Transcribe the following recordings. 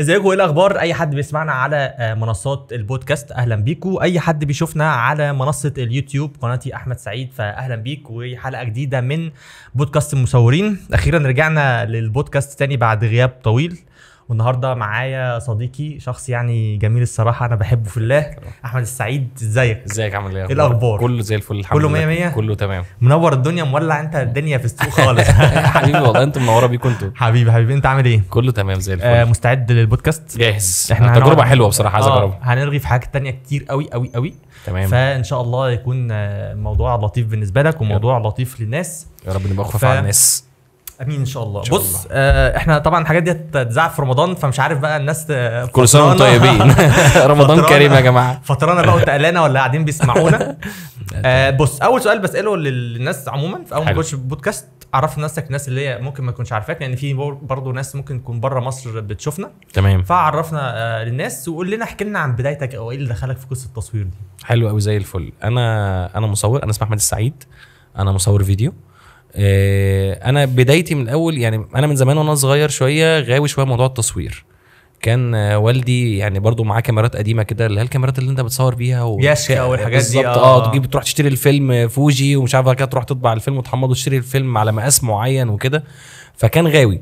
ازيكم ايه الاخبار اي حد بيسمعنا على آه، منصات البودكاست اهلا بيكم اي حد بيشوفنا على منصه اليوتيوب قناتي احمد سعيد فاهلا بيك وحلقه جديده من بودكاست المصورين اخيرا رجعنا للبودكاست تاني بعد غياب طويل والنهارده معايا صديقي شخص يعني جميل الصراحه انا بحبه في الله احمد السعيد ازيك ازيك عامل إيه؟, ايه الاخبار كله زي الفل الحمد كله لله كله 100 100 كله تمام منور الدنيا مولع انت الدنيا في السوق خالص حبيبي والله انت منوره بيكم انتوا حبيبي حبيبي انت عامل ايه كله تمام زي الفل آه مستعد للبودكاست جاهز احنا تجربه حلوه بصراحه عايز آه، اجربها آه هنرغي في حاجات تانية كتير قوي قوي قوي تمام فان شاء الله يكون آه، موضوع لطيف بالنسبه لك وموضوع لطيف للناس يا رب نبقى خفاف على الناس امين ان شاء الله شاء بص الله. آه، احنا طبعا الحاجات دي هتتذاع في رمضان فمش عارف بقى الناس كل سنه وانتم طيبين رمضان كريم يا جماعه فطرانا بقى وتقلانا ولا قاعدين بيسمعونا آه بص اول سؤال بساله للناس عموما في اول ما تخش بودكاست عرف نفسك الناس اللي هي ممكن ما تكونش عارفاك لان في برضه ناس ممكن تكون بره مصر بتشوفنا تمام فعرفنا آه للناس وقول لنا احكي لنا عن بدايتك او ايه اللي دخلك في قصه التصوير دي حلو قوي زي الفل انا انا مصور انا اسمي احمد السعيد انا مصور فيديو آه، انا بدايتي من الاول يعني انا من زمان وانا صغير شويه غاوي شويه موضوع التصوير كان آه، والدي يعني برضو معاه كاميرات قديمه كده اللي هي الكاميرات اللي انت بتصور بيها و... ياسكا والحاجات دي آه. اه تجيب تروح تشتري الفيلم فوجي ومش عارف كده تروح تطبع الفيلم وتحمضه وتشتري الفيلم على مقاس معين وكده فكان غاوي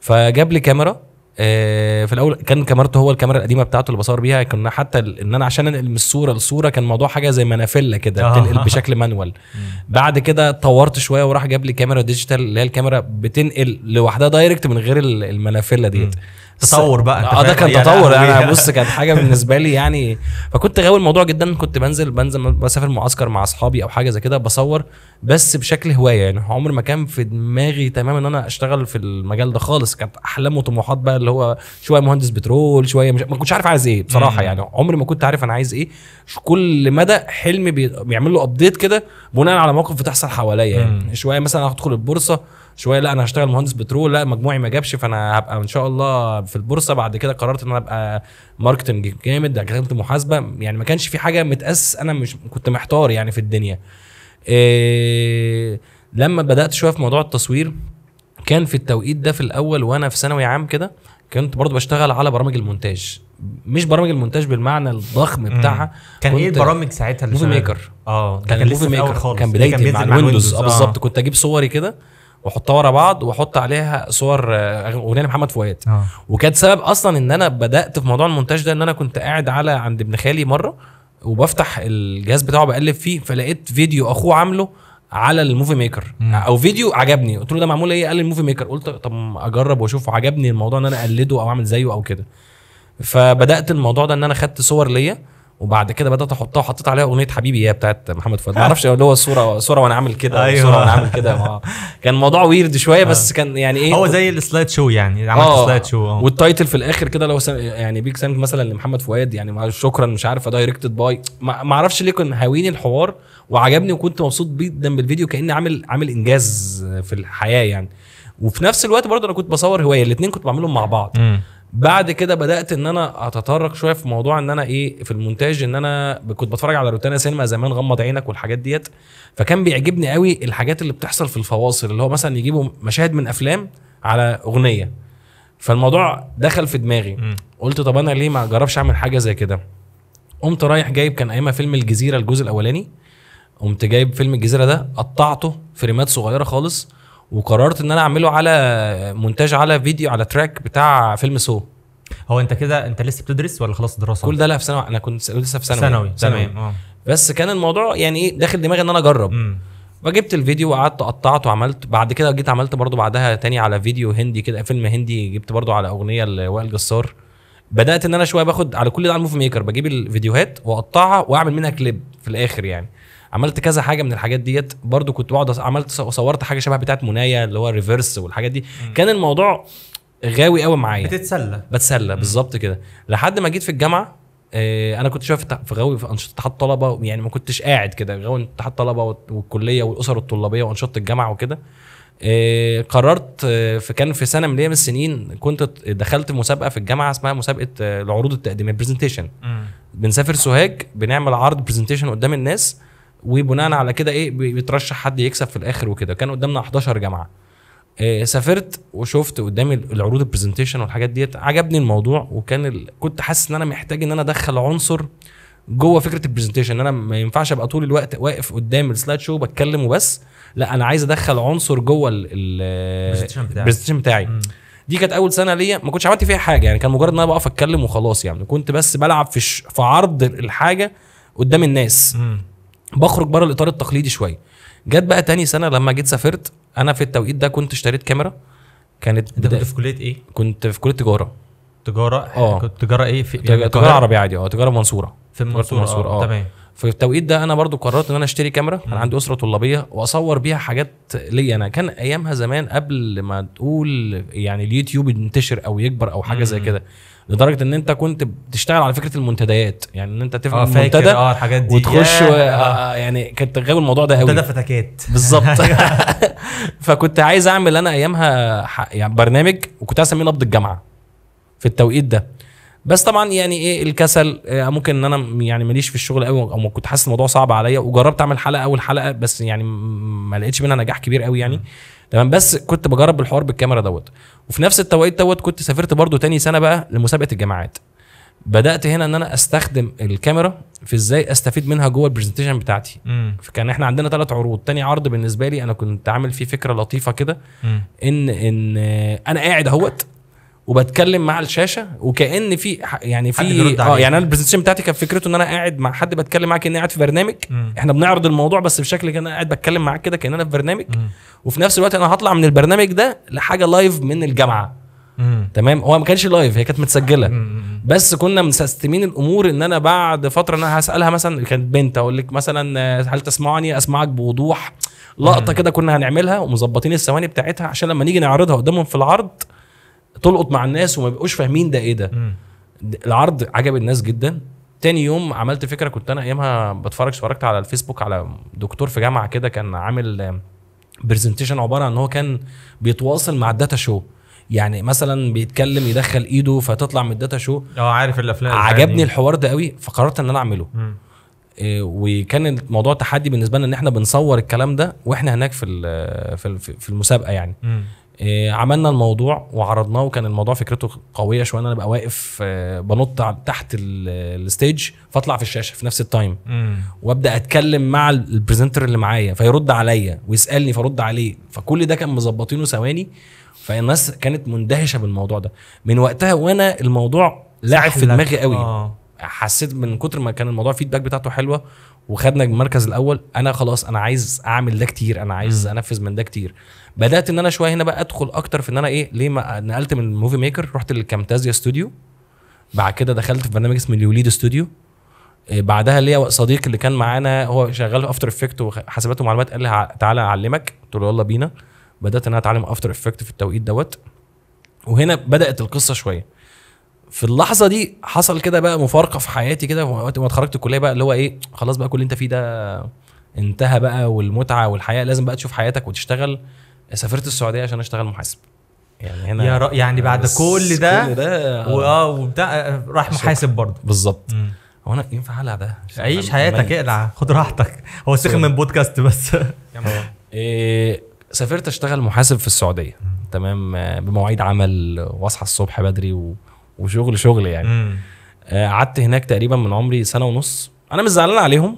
فجاب لي كاميرا آه، في الاول كان كاميرته هو الكاميرا القديمه بتاعته اللي بصور بيها كنا حتى ان انا عشان انقل من الصوره لصوره كان موضوع حاجه زي منافله كده آه. بتنقل بشكل مانوال بعد كده طورت شويه وراح جاب لي كاميرا ديجيتال اللي هي الكاميرا بتنقل لوحدها دايركت من غير المنافله ديت تطور بقى اه ده كان تطور يعني انا بص كانت حاجه بالنسبه لي يعني فكنت غاوي الموضوع جدا كنت بنزل بنزل بسافر معسكر مع اصحابي او حاجه زي كده بصور بس بشكل هوايه يعني عمر ما كان في دماغي تماما ان انا اشتغل في المجال ده خالص كانت احلام وطموحات بقى اللي هو شويه مهندس بترول شويه مش ما كنتش عارف عايز ايه بصراحه يعني عمري ما كنت عارف انا عايز ايه كل مدى حلمي بيعمل له ابديت كده بناء على مواقف بتحصل حواليا يعني شويه مثلا ادخل البورصه شويه لا انا هشتغل مهندس بترول لا مجموعي ما جابش فانا هبقى ان شاء الله في البورصه بعد كده قررت ان انا ابقى ماركتنج جامد دخلت محاسبه يعني ما كانش في حاجه متاسس انا مش كنت محتار يعني في الدنيا إيه لما بدات شويه في موضوع التصوير كان في التوقيت ده في الاول وانا في ثانوي عام كده كنت برضو بشتغل على برامج المونتاج مش برامج المونتاج بالمعنى الضخم بتاعها كان ايه البرامج ساعتها اللي موفي ميكر اه كان, كان لسه ميكر خالص كان بدايتي مع الويندوز اه بالظبط آه. كنت اجيب صوري كده واحطها ورا بعض واحط عليها صور آه، اغنيه لمحمد فؤاد آه. وكان سبب اصلا ان انا بدات في موضوع المونتاج ده ان انا كنت قاعد على عند ابن خالي مره وبفتح الجهاز بتاعه بقلب فيه فلقيت فيديو اخوه عامله على الموفي ميكر مم. او فيديو عجبني قلت له ده معمول ايه قال لي الموفي ميكر قلت طب اجرب واشوف عجبني الموضوع ان انا اقلده او اعمل زيه او كده فبدات الموضوع ده ان انا خدت صور ليا وبعد كده بدات احطها وحطيت عليها اغنيه حبيبي يا بتاعت محمد فؤاد ما اعرفش اللي هو الصوره صوره وانا عامل كده أيوة. صوره وانا عامل كده كان الموضوع ويرد شويه آه. بس كان يعني ايه هو زي السلايد شو يعني عملت سلايد شو آه. آه. والتايتل في الاخر كده لو يعني بيك سانك مثلا لمحمد فؤاد يعني شكرا مش عارف دايركتد باي ما اعرفش ليه كان هاويني الحوار وعجبني وكنت مبسوط جدا بالفيديو كاني عامل عامل انجاز في الحياه يعني وفي نفس الوقت برضه انا كنت بصور هوايه الاثنين كنت بعملهم مع بعض م. بعد كده بدات ان انا اتطرق شويه في موضوع ان انا ايه في المونتاج ان انا كنت بتفرج على روتانا سينما زمان غمض عينك والحاجات ديت فكان بيعجبني قوي الحاجات اللي بتحصل في الفواصل اللي هو مثلا يجيبوا مشاهد من افلام على اغنيه فالموضوع دخل في دماغي قلت طب انا ليه ما اجربش اعمل حاجه زي كده قمت رايح جايب كان ايامها فيلم الجزيره الجزء الاولاني قمت جايب فيلم الجزيره ده قطعته فريمات صغيره خالص وقررت ان انا اعمله على مونتاج على فيديو على تراك بتاع فيلم سو هو انت كده انت لسه بتدرس ولا خلاص دراسه كل ده لا في ثانوي انا كنت لسه في ثانوي ثانوي تمام آه. بس كان الموضوع يعني ايه داخل دماغي ان انا اجرب م. فجبت الفيديو وقعدت قطعت وعملت بعد كده جيت عملت برضو بعدها تاني على فيديو هندي كده فيلم هندي جبت برضو على اغنيه لوائل جسار بدات ان انا شويه باخد على كل ده على الموفي ميكر بجيب الفيديوهات واقطعها واعمل منها كليب في الاخر يعني عملت كذا حاجه من الحاجات ديت برضو كنت بقعد عملت صورت حاجه شبه بتاعت منايا اللي هو الريفرس والحاجات دي م. كان الموضوع غاوي قوي معايا بتتسلى بتسلى بالظبط كده لحد ما جيت في الجامعه آه انا كنت شايف في غاوي في انشطه اتحاد طلبه يعني ما كنتش قاعد كده غاوي اتحاد طلبه والكليه والاسر الطلابيه وانشطه الجامعه وكده آه قررت آه كان في سنه من من السنين كنت دخلت مسابقه في الجامعه اسمها مسابقه آه، العروض التقديميه برزنتيشن بنسافر سوهاج بنعمل عرض برزنتيشن قدام الناس وبناء على كده ايه بيترشح حد يكسب في الاخر وكده كان قدامنا 11 جامعه إيه سافرت وشفت قدامي العروض البرزنتيشن والحاجات ديت عجبني الموضوع وكان ال... كنت حاسس ان انا محتاج ان انا ادخل عنصر جوه فكره البرزنتيشن ان انا ما ينفعش ابقى طول الوقت واقف قدام السلايد شو بتكلم وبس لا انا عايز ادخل عنصر جوه البرزنتيشن بتاعي م. دي كانت اول سنه ليا ما كنتش عملت فيها حاجه يعني كان مجرد ان انا بقف اتكلم وخلاص يعني كنت بس بلعب في ش... في عرض الحاجه قدام الناس مم. بخرج بره الاطار التقليدي شويه جت بقى تاني سنه لما جيت سافرت انا في التوقيت ده كنت اشتريت كاميرا كانت انت كنت في كليه ايه؟ كنت في كليه تجاره تجاره اه كنت تجاره ايه في يعني تجاره عربيه عادي اه تجاره منصوره في المنصوره, آه،, اه تمام في التوقيت ده انا برضو قررت ان انا اشتري كاميرا انا عندي اسره طلابيه واصور بيها حاجات ليا انا كان ايامها زمان قبل ما تقول يعني اليوتيوب ينتشر او يكبر او حاجه زي كده لدرجه ان انت كنت بتشتغل على فكره المنتديات يعني ان انت تفهم آه المنتدى اه الحاجات دي وتخش آه آه يعني كنت غاوي الموضوع ده قوي منتدى فتكات بالظبط فكنت عايز اعمل انا ايامها يعني برنامج وكنت اسميه نبض الجامعه في التوقيت ده بس طبعا يعني ايه الكسل إيه ممكن ان انا يعني ماليش في الشغل قوي او كنت حاسس الموضوع صعب عليا وجربت اعمل حلقه اول حلقه بس يعني ما لقيتش منها نجاح كبير قوي يعني م. تمام بس كنت بجرب الحوار بالكاميرا دوت وفي نفس التوقيت دوت كنت سافرت برضو تاني سنه بقى لمسابقه الجامعات بدات هنا ان انا استخدم الكاميرا في ازاي استفيد منها جوه البرزنتيشن بتاعتي فكان احنا عندنا ثلاث عروض تاني عرض بالنسبه لي انا كنت عامل فيه فكره لطيفه كده ان ان انا قاعد اهوت وبتكلم مع الشاشه وكان في يعني في اه يعني انا البرزنتيشن بتاعتي كانت فكرته ان انا قاعد مع حد بتكلم معاه كاني قاعد في برنامج م. احنا بنعرض الموضوع بس بشكل كان انا قاعد بتكلم معاك كده كان انا في برنامج م. وفي نفس الوقت انا هطلع من البرنامج ده لحاجه لايف من الجامعه مم. تمام هو ما كانش لايف هي كانت متسجله مم. بس كنا مسستمين الامور ان انا بعد فتره انا هسالها مثلا كانت بنت اقول لك مثلا هل تسمعني اسمعك بوضوح لقطه كده كنا هنعملها ومظبطين الثواني بتاعتها عشان لما نيجي نعرضها قدامهم في العرض تلقط مع الناس وما بيبقوش فاهمين ده ايه ده العرض عجب الناس جدا تاني يوم عملت فكره كنت انا ايامها بتفرج اتفرجت على الفيسبوك على دكتور في جامعه كده كان عامل برزنتيشن عباره عن ان هو كان بيتواصل مع الداتا شو يعني مثلا بيتكلم يدخل ايده فتطلع من الداتا شو اه عارف الافلام عجبني الحوار ده قوي فقررت ان انا اعمله إيه وكان الموضوع تحدي بالنسبه لنا ان احنا بنصور الكلام ده واحنا هناك في في المسابقه يعني م. آه، عملنا الموضوع وعرضناه وكان الموضوع فكرته قويه شويه انا ابقى واقف آه، بنط تحت الستيج فاطلع في الشاشه في نفس التايم وابدا اتكلم مع البرزنتر اللي معايا فيرد عليا ويسالني فرد عليه فكل ده كان مظبطينه ثواني فالناس كانت مندهشه بالموضوع ده من وقتها وانا الموضوع لعب في دماغي قوي آه. حسيت من كتر ما كان الموضوع الفيدباك بتاعته حلوه وخدنا المركز الاول انا خلاص انا عايز اعمل ده كتير انا عايز انفذ من ده كتير بدات ان انا شويه هنا بقى ادخل اكتر في ان انا ايه ليه ما نقلت من الموفي ميكر رحت للكامتازيا ستوديو بعد كده دخلت في برنامج اسمه اليوليد ستوديو آه، بعدها ليا صديق اللي كان معانا هو شغال في افتر افكت وحاسبات ومعلومات قال لي تعالى اعلمك قلت له يلا بينا بدات ان انا اتعلم افتر افكت في التوقيت دوت وهنا بدات القصه شويه في اللحظه دي حصل كده بقى مفارقه في حياتي كده وقت ما اتخرجت الكليه بقى اللي هو ايه خلاص بقى كل اللي انت فيه ده انتهى بقى والمتعه والحياه لازم بقى تشوف حياتك وتشتغل سافرت السعوديه عشان اشتغل محاسب يعني هنا يا يعني بعد كل ده, كل ده واه آه، وبتاع آه، راح محاسب برضه بالظبط هو انا ينفع اقلع ده عيش حياتك اقلع خد راحتك هو سخن من بودكاست بس إيه سافرت اشتغل محاسب في السعوديه تمام آه، بمواعيد عمل واصحى الصبح بدري و... وشغل شغل يعني قعدت هناك تقريبا من عمري سنه ونص انا مش زعلان عليهم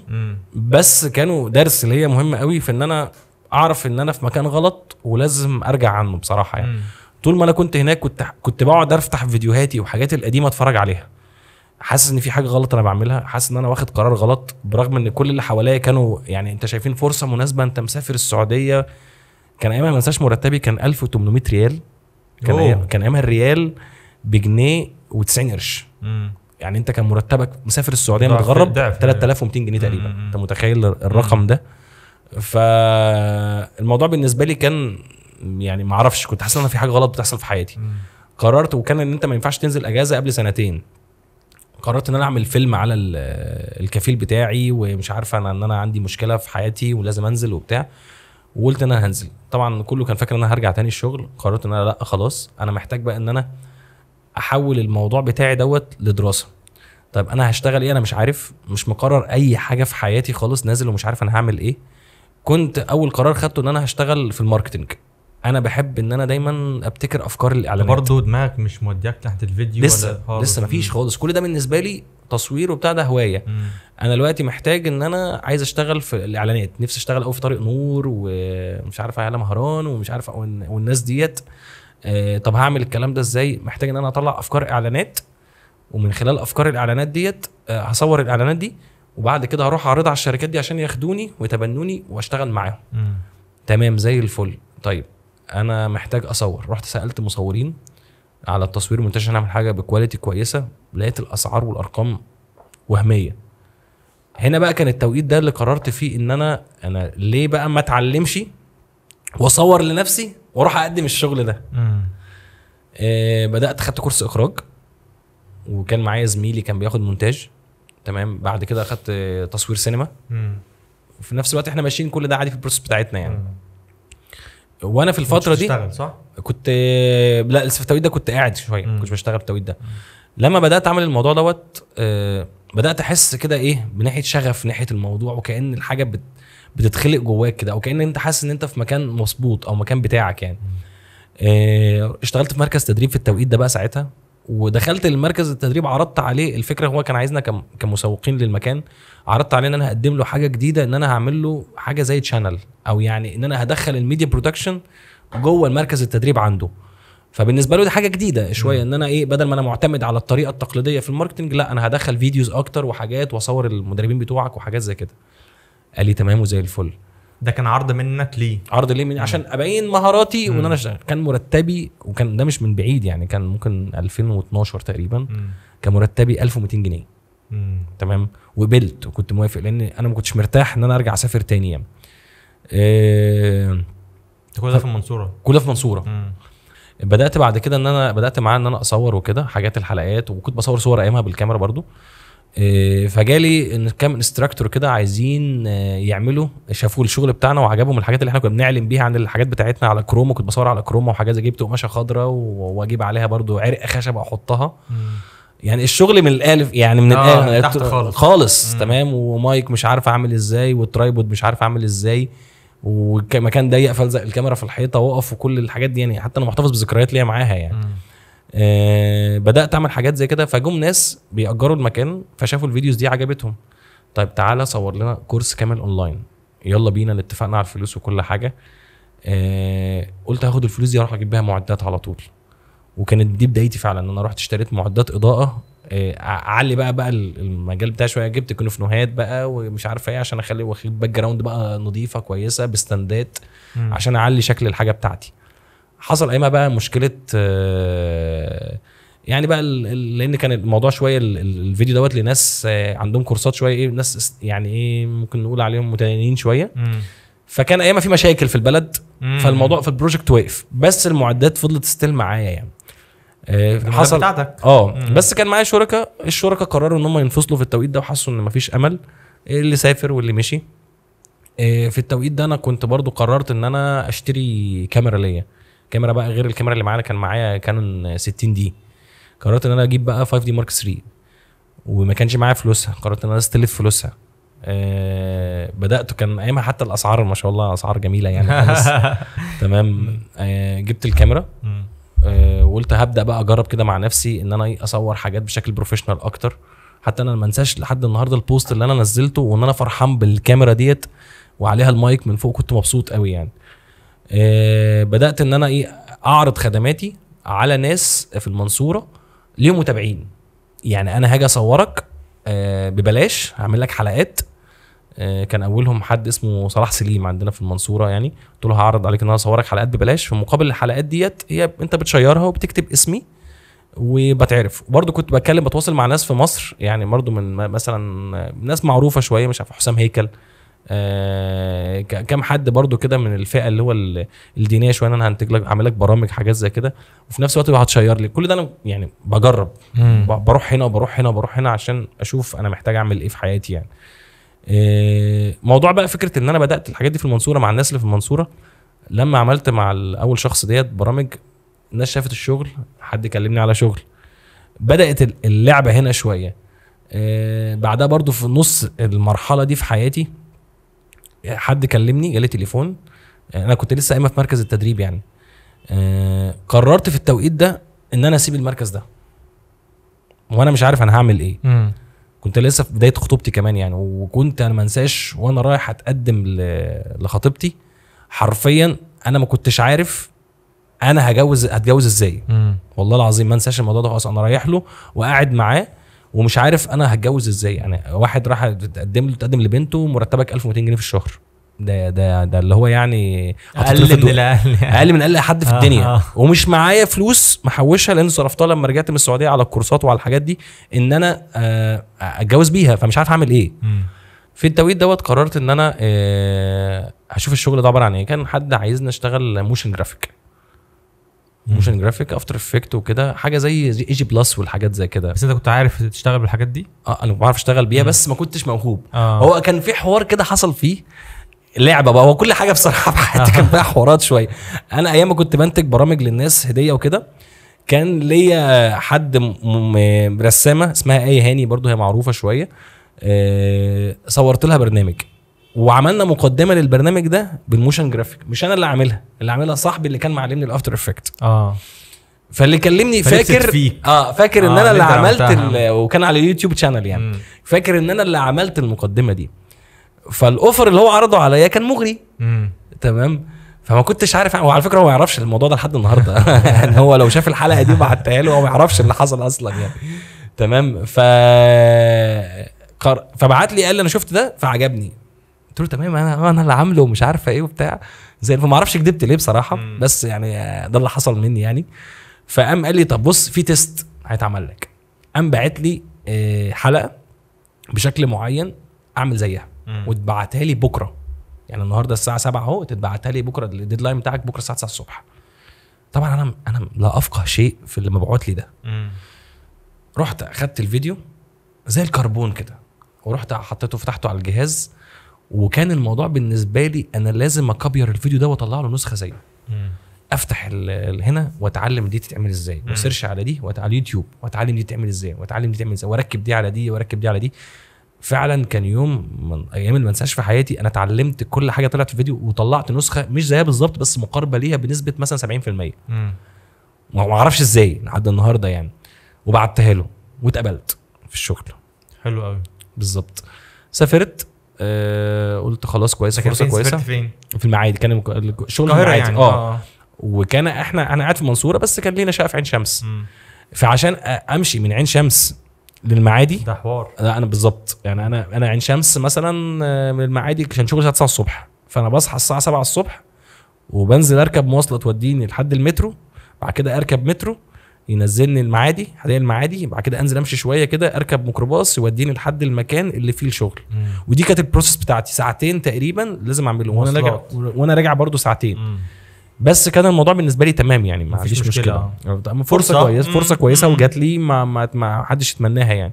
بس كانوا درس ليا مهم قوي في ان انا اعرف ان انا في مكان غلط ولازم ارجع عنه بصراحه يعني م. طول ما انا كنت هناك كنت كنت بقعد افتح فيديوهاتي وحاجاتي القديمه اتفرج عليها حاسس ان في حاجه غلط انا بعملها حاسس ان انا واخد قرار غلط برغم ان كل اللي حواليا كانوا يعني انت شايفين فرصه مناسبه انت مسافر السعوديه كان ايامها ما انساش مرتبي كان 1800 ريال كان أيام كان ايامها الريال بجنيه و90 قرش يعني انت كان مرتبك مسافر السعوديه متغرب 3200 يعني. جنيه تقريبا انت متخيل الرقم ده فالموضوع بالنسبه لي كان يعني ما اعرفش كنت حاسس ان انا في حاجه غلط بتحصل في حياتي قررت وكان ان انت ما ينفعش تنزل اجازه قبل سنتين قررت ان انا اعمل فيلم على الكفيل بتاعي ومش عارف انا ان انا عندي مشكله في حياتي ولازم انزل وبتاع وقلت ان انا هنزل طبعا كله كان فاكر ان انا هرجع تاني الشغل قررت ان انا لا خلاص انا محتاج بقى ان انا احول الموضوع بتاعي دوت لدراسه طب انا هشتغل ايه انا مش عارف مش مقرر اي حاجه في حياتي خالص نازل ومش عارف انا هعمل ايه كنت اول قرار خدته ان انا هشتغل في الماركتنج انا بحب ان انا دايما ابتكر افكار الاعلانات برضه دماغك مش مودياك تحت الفيديو لسه ولا لسه مفيش خالص كل ده بالنسبه لي تصوير وبتاع ده هوايه مم. انا دلوقتي محتاج ان انا عايز اشتغل في الاعلانات نفسي اشتغل قوي في طارق نور ومش عارف على مهران ومش عارف والناس ديت آه طب هعمل الكلام ده ازاي محتاج ان انا اطلع افكار اعلانات ومن خلال افكار الاعلانات ديت آه، هصور الاعلانات دي وبعد كده هروح اعرضها على الشركات دي عشان ياخدوني ويتبنوني واشتغل معاهم تمام زي الفل طيب انا محتاج اصور رحت سالت مصورين على التصوير المنتج عشان اعمل حاجه بكواليتي كويسه لقيت الاسعار والارقام وهميه هنا بقى كان التوقيت ده اللي قررت فيه ان انا انا ليه بقى ما اتعلمش واصور لنفسي واروح اقدم الشغل ده آه بدات خدت كورس اخراج وكان معايا زميلي كان بياخد مونتاج تمام بعد كده اخدت تصوير سينما وفي نفس الوقت احنا ماشيين كل ده عادي في البروسس بتاعتنا يعني مم. وانا في الفتره دي صح؟ كنت لا لسه في التوقيت ده كنت قاعد شويه ما كنتش بشتغل في التوقيت ده لما بدات اعمل الموضوع دوت آه، بدات احس كده ايه بناحيه شغف ناحيه الموضوع وكان الحاجه بت بتتخلق جواك كده او كان انت حاسس ان انت في مكان مظبوط او مكان بتاعك يعني آه، اشتغلت في مركز تدريب في التوقيت ده بقى ساعتها ودخلت المركز التدريب عرضت عليه الفكره هو كان عايزنا كمسوقين للمكان عرضت عليه ان انا هقدم له حاجه جديده ان انا هعمل له حاجه زي تشانل او يعني ان انا هدخل الميديا برودكشن جوه المركز التدريب عنده فبالنسبه له دي حاجه جديده شويه ان انا ايه بدل ما انا معتمد على الطريقه التقليديه في الماركتنج لا انا هدخل فيديوز اكتر وحاجات واصور المدربين بتوعك وحاجات زي كده قال لي تمام وزي الفل ده كان عرض منك ليه عرض ليه مني عشان ابين مهاراتي وان انا اشتغل كان مرتبي وكان ده مش من بعيد يعني كان ممكن 2012 تقريبا مم. كان مرتبي 1200 جنيه مم. تمام وقبلت وكنت موافق لان انا ما كنتش مرتاح ان انا ارجع اسافر تاني يعني ااا آه، كل ده في المنصوره كل ده في المنصوره بدات بعد كده ان انا بدات معاه ان انا اصور وكده حاجات الحلقات وكنت بصور صور ايامها بالكاميرا برضو آه، فجالي ان كام انستراكتور كده عايزين آه، يعملوا شافوا الشغل بتاعنا وعجبهم الحاجات اللي احنا كنا بنعلن بيها عن الحاجات بتاعتنا على كروم كنت بصور على كروم وحاجات زي جبت قماشه خضراء واجيب عليها برضو عرق خشب احطها يعني الشغل من الالف يعني من آه الالف تحت خالص خالص تمام ومايك مش عارف اعمل ازاي والترايبود مش عارف اعمل ازاي ومكان ضيق فالزق الكاميرا في الحيطه واقف وكل الحاجات دي يعني حتى انا محتفظ بذكريات ليا معاها يعني مم. آه، بدات اعمل حاجات زي كده فجم ناس بيأجروا المكان فشافوا الفيديوز دي عجبتهم طيب تعالى صور لنا كورس كامل اونلاين يلا بينا اللي اتفقنا على الفلوس وكل حاجه آه، قلت هاخد الفلوس دي اروح اجيب بيها معدات على طول وكانت دي بدايتي فعلا ان انا رحت اشتريت معدات اضاءه آه، اعلي بقى بقى المجال بتاعي شويه جبت كنفنوهات بقى ومش عارفه ايه عشان اخلي واخد باك جراوند بقى نظيفه كويسه بستاندات عشان اعلي شكل الحاجه بتاعتي حصل ايما بقى مشكله آه، يعني بقى لان كان الموضوع شويه الفيديو دوت لناس آه، عندهم كورسات شويه ايه ناس يعني ايه ممكن نقول عليهم متدينين شويه مم. فكان ايامها في مشاكل في البلد مم. فالموضوع في البروجكت وقف بس المعدات فضلت ستيل معايا يعني آه، حصل اه بس كان معايا شركة الشركة قرروا ان هم ينفصلوا في التوقيت ده وحسوا ان مفيش امل اللي سافر واللي مشي في التوقيت ده انا كنت برضو قررت ان انا اشتري كاميرا ليا كاميرا بقى غير الكاميرا اللي معانا كان معايا كانون 60 دي قررت ان انا اجيب بقى 5 دي مارك 3 وما كانش معايا فلوسها قررت ان انا استلف فلوسها آه بدات كان ايامها حتى الاسعار ما شاء الله اسعار جميله يعني تمام آه جبت الكاميرا آه وقلت هبدا بقى اجرب كده مع نفسي ان انا اصور حاجات بشكل بروفيشنال اكتر حتى انا ما انساش لحد النهارده البوست اللي انا نزلته وان انا فرحان بالكاميرا ديت وعليها المايك من فوق كنت مبسوط قوي يعني آه، بدات ان انا ايه اعرض خدماتي على ناس في المنصوره ليهم متابعين يعني انا هاجي اصورك آه، ببلاش هعمل لك حلقات آه، كان اولهم حد اسمه صلاح سليم عندنا في المنصوره يعني قلت له هعرض عليك ان انا اصورك حلقات ببلاش في مقابل الحلقات ديت هي انت بتشيرها وبتكتب اسمي وبتعرف برضو كنت بتكلم بتواصل مع ناس في مصر يعني برضو من مثلا ناس معروفه شويه مش عارف حسام هيكل آه، كم حد برضو كده من الفئه اللي هو الدينيه شويه انا هنتج لك اعمل لك برامج حاجات زي كده وفي نفس الوقت هتشير لي كل ده انا يعني بجرب مم. بروح هنا وبروح هنا وبروح هنا عشان اشوف انا محتاج اعمل ايه في حياتي يعني آه، موضوع بقى فكره ان انا بدات الحاجات دي في المنصوره مع الناس اللي في المنصوره لما عملت مع اول شخص ديت برامج الناس شافت الشغل حد كلمني على شغل بدات اللعبه هنا شويه آه، بعدها برضو في نص المرحله دي في حياتي حد كلمني جالي تليفون يعني انا كنت لسه قايمه في مركز التدريب يعني آه، قررت في التوقيت ده ان انا اسيب المركز ده وانا مش عارف انا هعمل ايه م. كنت لسه في بدايه خطوبتي كمان يعني وكنت انا ما انساش وانا رايح اتقدم لخطيبتي حرفيا انا ما كنتش عارف انا هجوز هتجوز ازاي م. والله العظيم ما انساش الموضوع ده خالص انا رايح له وقاعد معاه ومش عارف انا هتجوز ازاي يعني واحد راح تقدم له تقدم لبنته مرتبك 1200 جنيه في الشهر ده ده ده اللي هو يعني اقل من الاقل يعني. اقل من اقل حد في الدنيا ومش معايا فلوس محوشها لان صرفتها لما رجعت من السعوديه على الكورسات وعلى الحاجات دي ان انا آه، اتجوز بيها فمش عارف اعمل ايه في التوقيت دوت قررت ان انا آه، هشوف الشغل ده عباره عن ايه كان حد عايزني اشتغل موشن جرافيك موشن جرافيك افتر افكت وكده حاجه زي اي جي بلس والحاجات زي كده بس انت كنت عارف تشتغل بالحاجات دي اه انا بعرف اشتغل بيها بس ما كنتش موهوب آه. هو كان في حوار كده حصل فيه لعبه بقى هو كل حاجه بصراحه في حياتي كان آه. فيها حوارات شويه انا ايام ما كنت بنتج برامج للناس هديه وكده كان ليا حد رسامه اسمها اي هاني برضو هي معروفه شويه آه، صورت لها برنامج وعملنا مقدمه للبرنامج ده بالموشن جرافيك مش انا اللي عاملها اللي عاملها صاحبي اللي كان معلمني الافتر افكت اه فاللي كلمني فاكر فيك. اه فاكر آه ان انا اللي عملت وكان على اليوتيوب شانل يعني م. فاكر ان انا اللي عملت المقدمه دي فالاوفر اللي هو عرضه عليا كان مغري م. تمام فما كنتش عارف وعلى فكره هو ما يعرفش الموضوع ده لحد النهارده يعني هو لو شاف الحلقه دي وبعتها له هو ما يعرفش اللي حصل اصلا يعني تمام ف فبعت لي قال لي انا شفت ده فعجبني قلت له تمام انا انا اللي عامله ومش عارفه ايه وبتاع زي ما اعرفش كدبت ليه بصراحه مم. بس يعني ده اللي حصل مني يعني فقام قال لي طب بص في تيست هيتعمل لك قام باعت لي آه، حلقه بشكل معين اعمل زيها وتبعتها لي بكره يعني النهارده الساعه 7 اهو تتبعتها لي بكره الديدلاين بتاعك بكره الساعه 9 الصبح طبعا انا انا لا افقه شيء في اللي مبعوت لي ده مم. رحت اخدت الفيديو زي الكربون كده ورحت حطيته فتحته على الجهاز وكان الموضوع بالنسبه لي انا لازم اكبر الفيديو ده واطلع له نسخه زيه افتح هنا واتعلم دي تتعمل ازاي وسيرش على دي على اليوتيوب واتعلم دي تتعمل ازاي واتعلم دي تتعمل ازاي واركب دي على دي واركب دي على دي فعلا كان يوم من ايام اللي ما انساش في حياتي انا اتعلمت كل حاجه طلعت في الفيديو وطلعت نسخه مش زيها بالظبط بس مقاربه ليها بنسبه مثلا 70% امم ما اعرفش ازاي لحد النهارده يعني وبعتها له واتقبلت في الشغل حلو قوي بالظبط سافرت آه، قلت خلاص كويس فرصه كويسه فين؟ في المعادي كان الشغل القاهره يعني. آه. اه وكان احنا انا قاعد في المنصوره بس كان لينا شقه في عين شمس م. فعشان امشي من عين شمس للمعادي ده حوار لا انا بالظبط يعني انا انا عين شمس مثلا آه، من المعادي كان شغلي الساعه 9 الصبح فانا بصحى الساعه 7 الصبح وبنزل اركب مواصله توديني لحد المترو بعد كده اركب مترو ينزلني المعادي حاليا المعادي بعد كده انزل امشي شويه كده اركب ميكروباص يوديني لحد المكان اللي فيه الشغل مم. ودي كانت البروسيس بتاعتي ساعتين تقريبا لازم اعمله وانا راجع وانا راجع برضه ساعتين مم. بس كان الموضوع بالنسبه لي تمام يعني ما فيش مشكله, مشكلة. آه، فرصه كويسه فرصه كويسه وجات لي ما ما, حدش يتمناها يعني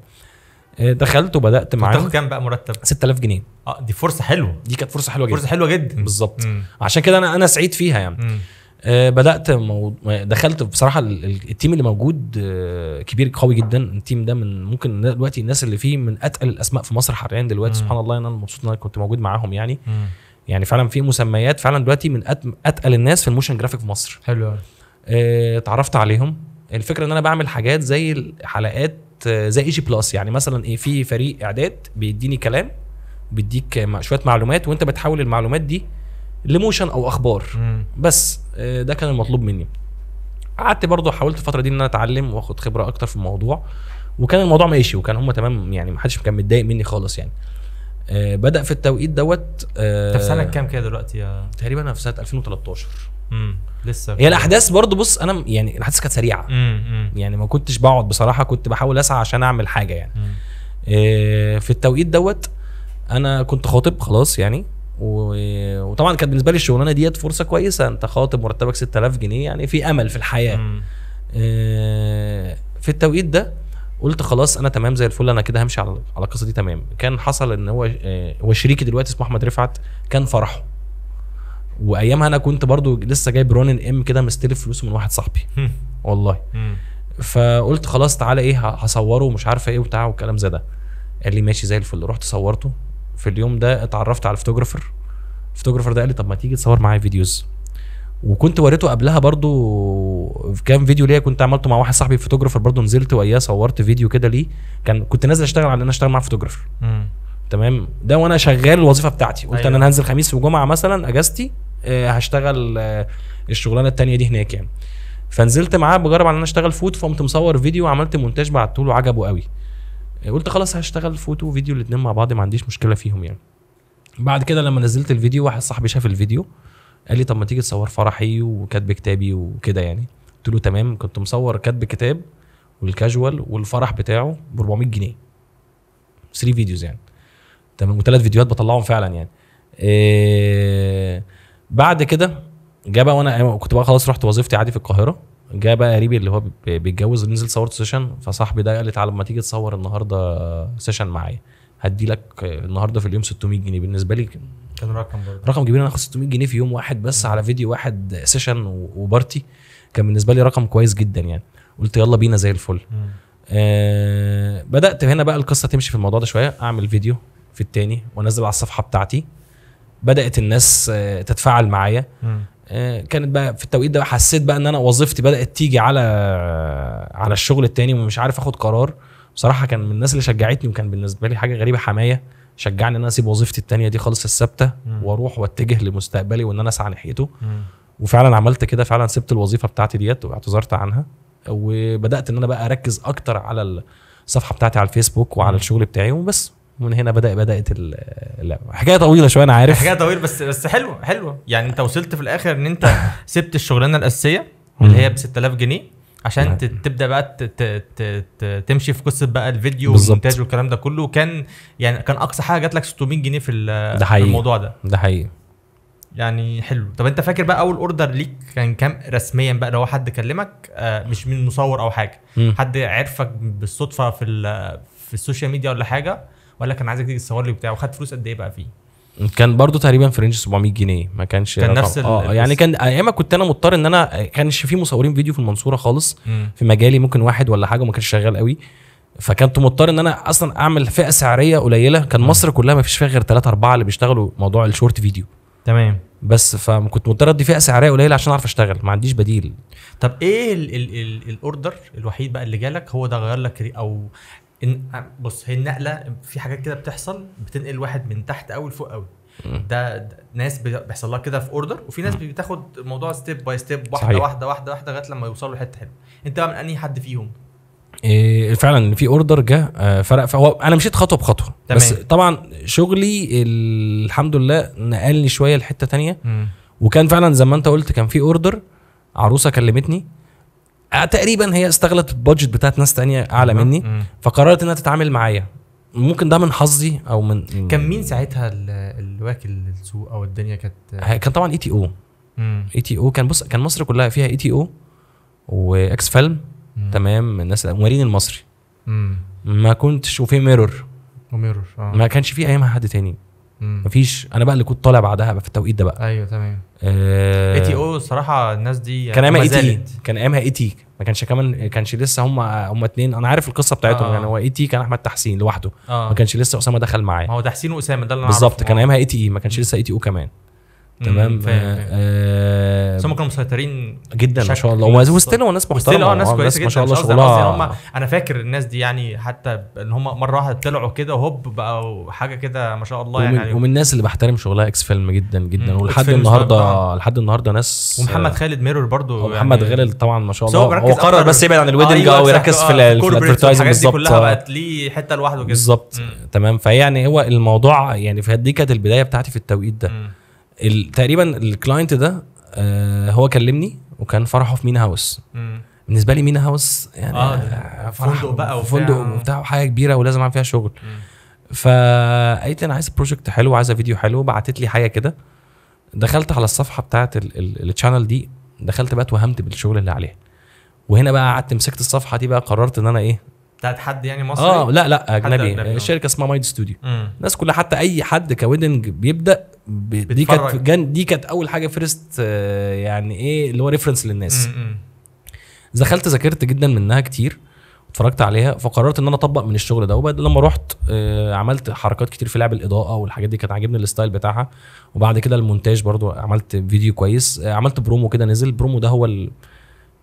آه، دخلت وبدات معاه بتاخد كام بقى مرتب 6000 جنيه اه دي فرصه حلوه دي كانت فرصه حلوه جدا فرصه حلوه جدا بالظبط عشان كده انا انا سعيد فيها يعني مم. آه، بدات دخلت بصراحه التيم اللي موجود آه، كبير قوي جدا التيم ده من ممكن دلوقتي الناس اللي فيه من اتقل الاسماء في مصر حاليا دلوقتي م. سبحان الله انا مبسوط ان انا كنت موجود معاهم يعني م. يعني فعلا في مسميات فعلا دلوقتي من اتقل الناس في الموشن جرافيك في مصر حلو آه، اتعرفت عليهم الفكره ان انا بعمل حاجات زي الحلقات زي ايجي بلس يعني مثلا ايه في فريق اعداد بيديني كلام بيديك شويه معلومات وانت بتحول المعلومات دي لموشن او اخبار مم. بس آه، ده كان المطلوب مني قعدت برضه حاولت الفتره دي ان انا اتعلم واخد خبره اكتر في الموضوع وكان الموضوع ماشي وكان هم تمام يعني ما حدش كان متضايق مني خالص يعني آه، بدا في التوقيت دوت آه، طب انت في سنه كام كده دلوقتي يا تقريبا انا في سنه 2013 امم لسه هي يعني الاحداث برضو بص انا يعني الاحداث كانت سريعه مم. يعني ما كنتش بقعد بصراحه كنت بحاول اسعى عشان اعمل حاجه يعني مم. آه في التوقيت دوت انا كنت خاطب خلاص يعني و... وطبعا كانت بالنسبه لي الشغلانه ديت فرصه كويسه انت خاطب مرتبك 6000 جنيه يعني في امل في الحياه م. آه في التوقيت ده قلت خلاص انا تمام زي الفل انا كده همشي على على القصه دي تمام كان حصل ان هو هو آه، شريكي دلوقتي اسمه احمد رفعت كان فرحه وايامها انا كنت برضو لسه جايب رونن ام كده مستلف فلوسه من واحد صاحبي والله فقلت خلاص تعالى ايه هصوره ومش عارفه ايه وبتاع والكلام زي ده قال لي ماشي زي الفل رحت صورته في اليوم ده اتعرفت على فوتوجرافر الفوتوجرافر ده قال لي طب ما تيجي تصور معايا فيديوز وكنت وريته قبلها برضو كام فيديو ليا كنت عملته مع واحد صاحبي فوتوجرافر برضو نزلت وياه صورت فيديو كده ليه كان كنت نازل اشتغل على ان انا اشتغل مع فوتوجرافر تمام ده وانا شغال الوظيفه بتاعتي قلت أيوة. انا هنزل خميس وجمعه مثلا اجازتي آه هشتغل آه الشغلانه الثانيه دي هناك يعني فنزلت معاه بجرب على ان انا اشتغل فوت فقمت مصور فيديو وعملت مونتاج بعته له عجبه قوي قلت خلاص هشتغل فوتو وفيديو الاثنين مع بعض ما عنديش مشكله فيهم يعني بعد كده لما نزلت الفيديو واحد صاحبي شاف الفيديو قال لي طب ما تيجي تصور فرحي وكاتب كتابي وكده يعني قلت له تمام كنت مصور كاتب كتاب والكاجوال والفرح بتاعه ب 400 جنيه 3 فيديوز يعني تمام وثلاث فيديوهات بطلعهم فعلا يعني إيه بعد كده جه بقى وانا كنت بقى خلاص رحت وظيفتي عادي في القاهره جاء بقى قريبي اللي هو بيتجوز نزل صورت سيشن فصاحبي ده قال لي تعالى لما تيجي تصور النهارده سيشن معايا هدي لك النهارده في اليوم 600 جنيه بالنسبه لي كان رقم برضه رقم كبير انا اخد 600 جنيه في يوم واحد بس م. على فيديو واحد سيشن وبارتي كان بالنسبه لي رقم كويس جدا يعني قلت يلا بينا زي الفل آه بدات هنا بقى القصه تمشي في الموضوع ده شويه اعمل فيديو في التاني وانزل على الصفحه بتاعتي بدات الناس آه، تتفاعل معايا آه، كانت بقى في التوقيت ده حسيت بقى ان انا وظيفتي بدات تيجي على على الشغل التاني ومش عارف اخد قرار بصراحه كان من الناس اللي شجعتني وكان بالنسبه لي حاجه غريبه حمايه شجعني ان انا اسيب وظيفتي التانيه دي خالص الثابته واروح واتجه لمستقبلي وان انا اسعى ناحيته وفعلا عملت كده فعلا سبت الوظيفه بتاعتي ديت واعتذرت عنها وبدات ان انا بقى اركز اكتر على الصفحه بتاعتي على الفيسبوك وعلى الشغل بتاعي وبس ومن هنا بدا بدات اللعبه حكايه طويله شويه انا عارف حكايه طويله بس بس حلوه حلوه يعني انت وصلت في الاخر ان انت سبت الشغلانه الاساسيه اللي هي ب 6000 جنيه عشان تبدا بقى تـ تـ تـ تمشي في قصه بقى الفيديو والمونتاج والكلام ده كله كان يعني كان اقصى حاجه جات لك 600 جنيه في, ده حقيقي. في الموضوع ده ده حقيقي يعني حلو طب انت فاكر بقى اول اوردر ليك كان كام رسميا بقى لو حد كلمك آه، مش من مصور او حاجه حد عرفك بالصدفه في في السوشيال ميديا ولا حاجه وقال لك انا عايزك تيجي تصور لي وبتاع وخدت فلوس قد ايه بقى فيه كان برضو تقريبا في رينج 700 جنيه ما كانش كان نفس اه يعني كان ايام كنت انا مضطر ان انا كانش في مصورين فيديو في المنصوره خالص م. في مجالي ممكن واحد ولا حاجه وما كانش شغال قوي فكنت مضطر ان انا اصلا اعمل فئه سعريه قليله كان م. مصر كلها ما فيش فيها غير 3 4 اللي بيشتغلوا موضوع الشورت فيديو تمام بس فكنت مضطر ادي فئه سعريه قليله عشان اعرف اشتغل ما عنديش بديل طب ايه الاوردر الوحيد بقى اللي جالك هو ده غير لك او إن بص هي النقله في حاجات كده بتحصل بتنقل واحد من تحت قوي لفوق قوي ده, ده ناس بيحصل لها كده في اوردر وفي ناس بتاخد الموضوع ستيب باي ستيب واحده صحيح. واحده واحده واحده لغايه لما يوصلوا لحته حلوه انت بقى من انهي حد فيهم إيه فعلا في اوردر جه آه، فرق فهو انا مشيت خطوه بخطوه تمام. بس طبعا شغلي الحمد لله نقلني شويه لحته تانية م. وكان فعلا زي ما انت قلت كان في اوردر عروسه كلمتني آه، تقريبا هي استغلت البادجت بتاعت ناس تانية اعلى مني فقررت انها تتعامل معايا ممكن ده من حظي او من كان مين ساعتها اللي واكل السوق او الدنيا كانت آه، كان طبعا اي تي او اي تي او كان بص كان مصر كلها فيها اي تي او واكس فيلم تمام الناس الاموالين المصري مم. ما كنتش وفي ميرور وميرور آه. ما كانش في ايامها حد تاني مفيش انا بقى اللي كنت طالع بعدها بقى في التوقيت ده بقى ايوه تمام آه، اي تي او الصراحه الناس دي يعني كان ايامها اي تي كان ايامها اي تي ما كانش كمان كانش لسه هم هم اتنين انا عارف القصه بتاعتهم آه. يعني هو اي تي كان احمد تحسين لوحده آه. ما كانش لسه اسامه دخل معاه ما هو تحسين واسامه ده اللي انا بالظبط كان آه. ايامها اي تي اي ما كانش لسه اي تي او كمان تمام آه،, آه بس هم كانوا مسيطرين جدا ما شاء الله وستيل هو ناس محترمه ناس آه، كويسه جدا ما شاء الله شغلها هم انا فاكر الناس دي يعني حتى ان هم مره واحده طلعوا كده هوب بقوا حاجه كده ما شاء الله ومن يعني ومن الناس اللي بحترم شغلها اكس فيلم جدا جدا ولحد النهارده لحد النهارده ناس ومحمد خالد ميرور برضو آه، يعني محمد يعني خالد طبعا ما شاء الله هو قرر بس يبعد عن الويدنج او يركز في الادفرتايزنج بالظبط كلها بقت ليه حته لوحده كده بالظبط تمام فيعني هو الموضوع يعني فدي كانت البدايه بتاعتي في التوقيت ده تقريبا الكلاينت ده آه، هو كلمني وكان فرحه في مينا هاوس بالنسبه لي مينا هاوس يعني آه فندق بقى وبتاع فندق وبتاع وحاجه كبيره ولازم اعمل فيها شغل فقالت انا عايز بروجكت حلو عايزه فيديو حلو بعتت لي حاجه كده دخلت على الصفحه بتاعه التشانل دي دخلت بقى اتوهمت بالشغل اللي عليها وهنا بقى قعدت مسكت الصفحه دي بقى قررت ان انا ايه بتاعت حد يعني مصري اه لا لا اجنبي, الشركه آه. شركه اسمها مايند ستوديو الناس كلها حتى اي حد كويدنج بيبدا دي كانت دي كانت اول حاجه فيرست آه، يعني ايه اللي هو ريفرنس للناس دخلت ذاكرت جدا منها كتير اتفرجت عليها فقررت ان انا اطبق من الشغل ده وبعد لما رحت آه، عملت حركات كتير في لعب الاضاءه والحاجات دي كان عاجبني الستايل بتاعها وبعد كده المونتاج برضو عملت فيديو كويس عملت برومو كده نزل برومو ده هو ال...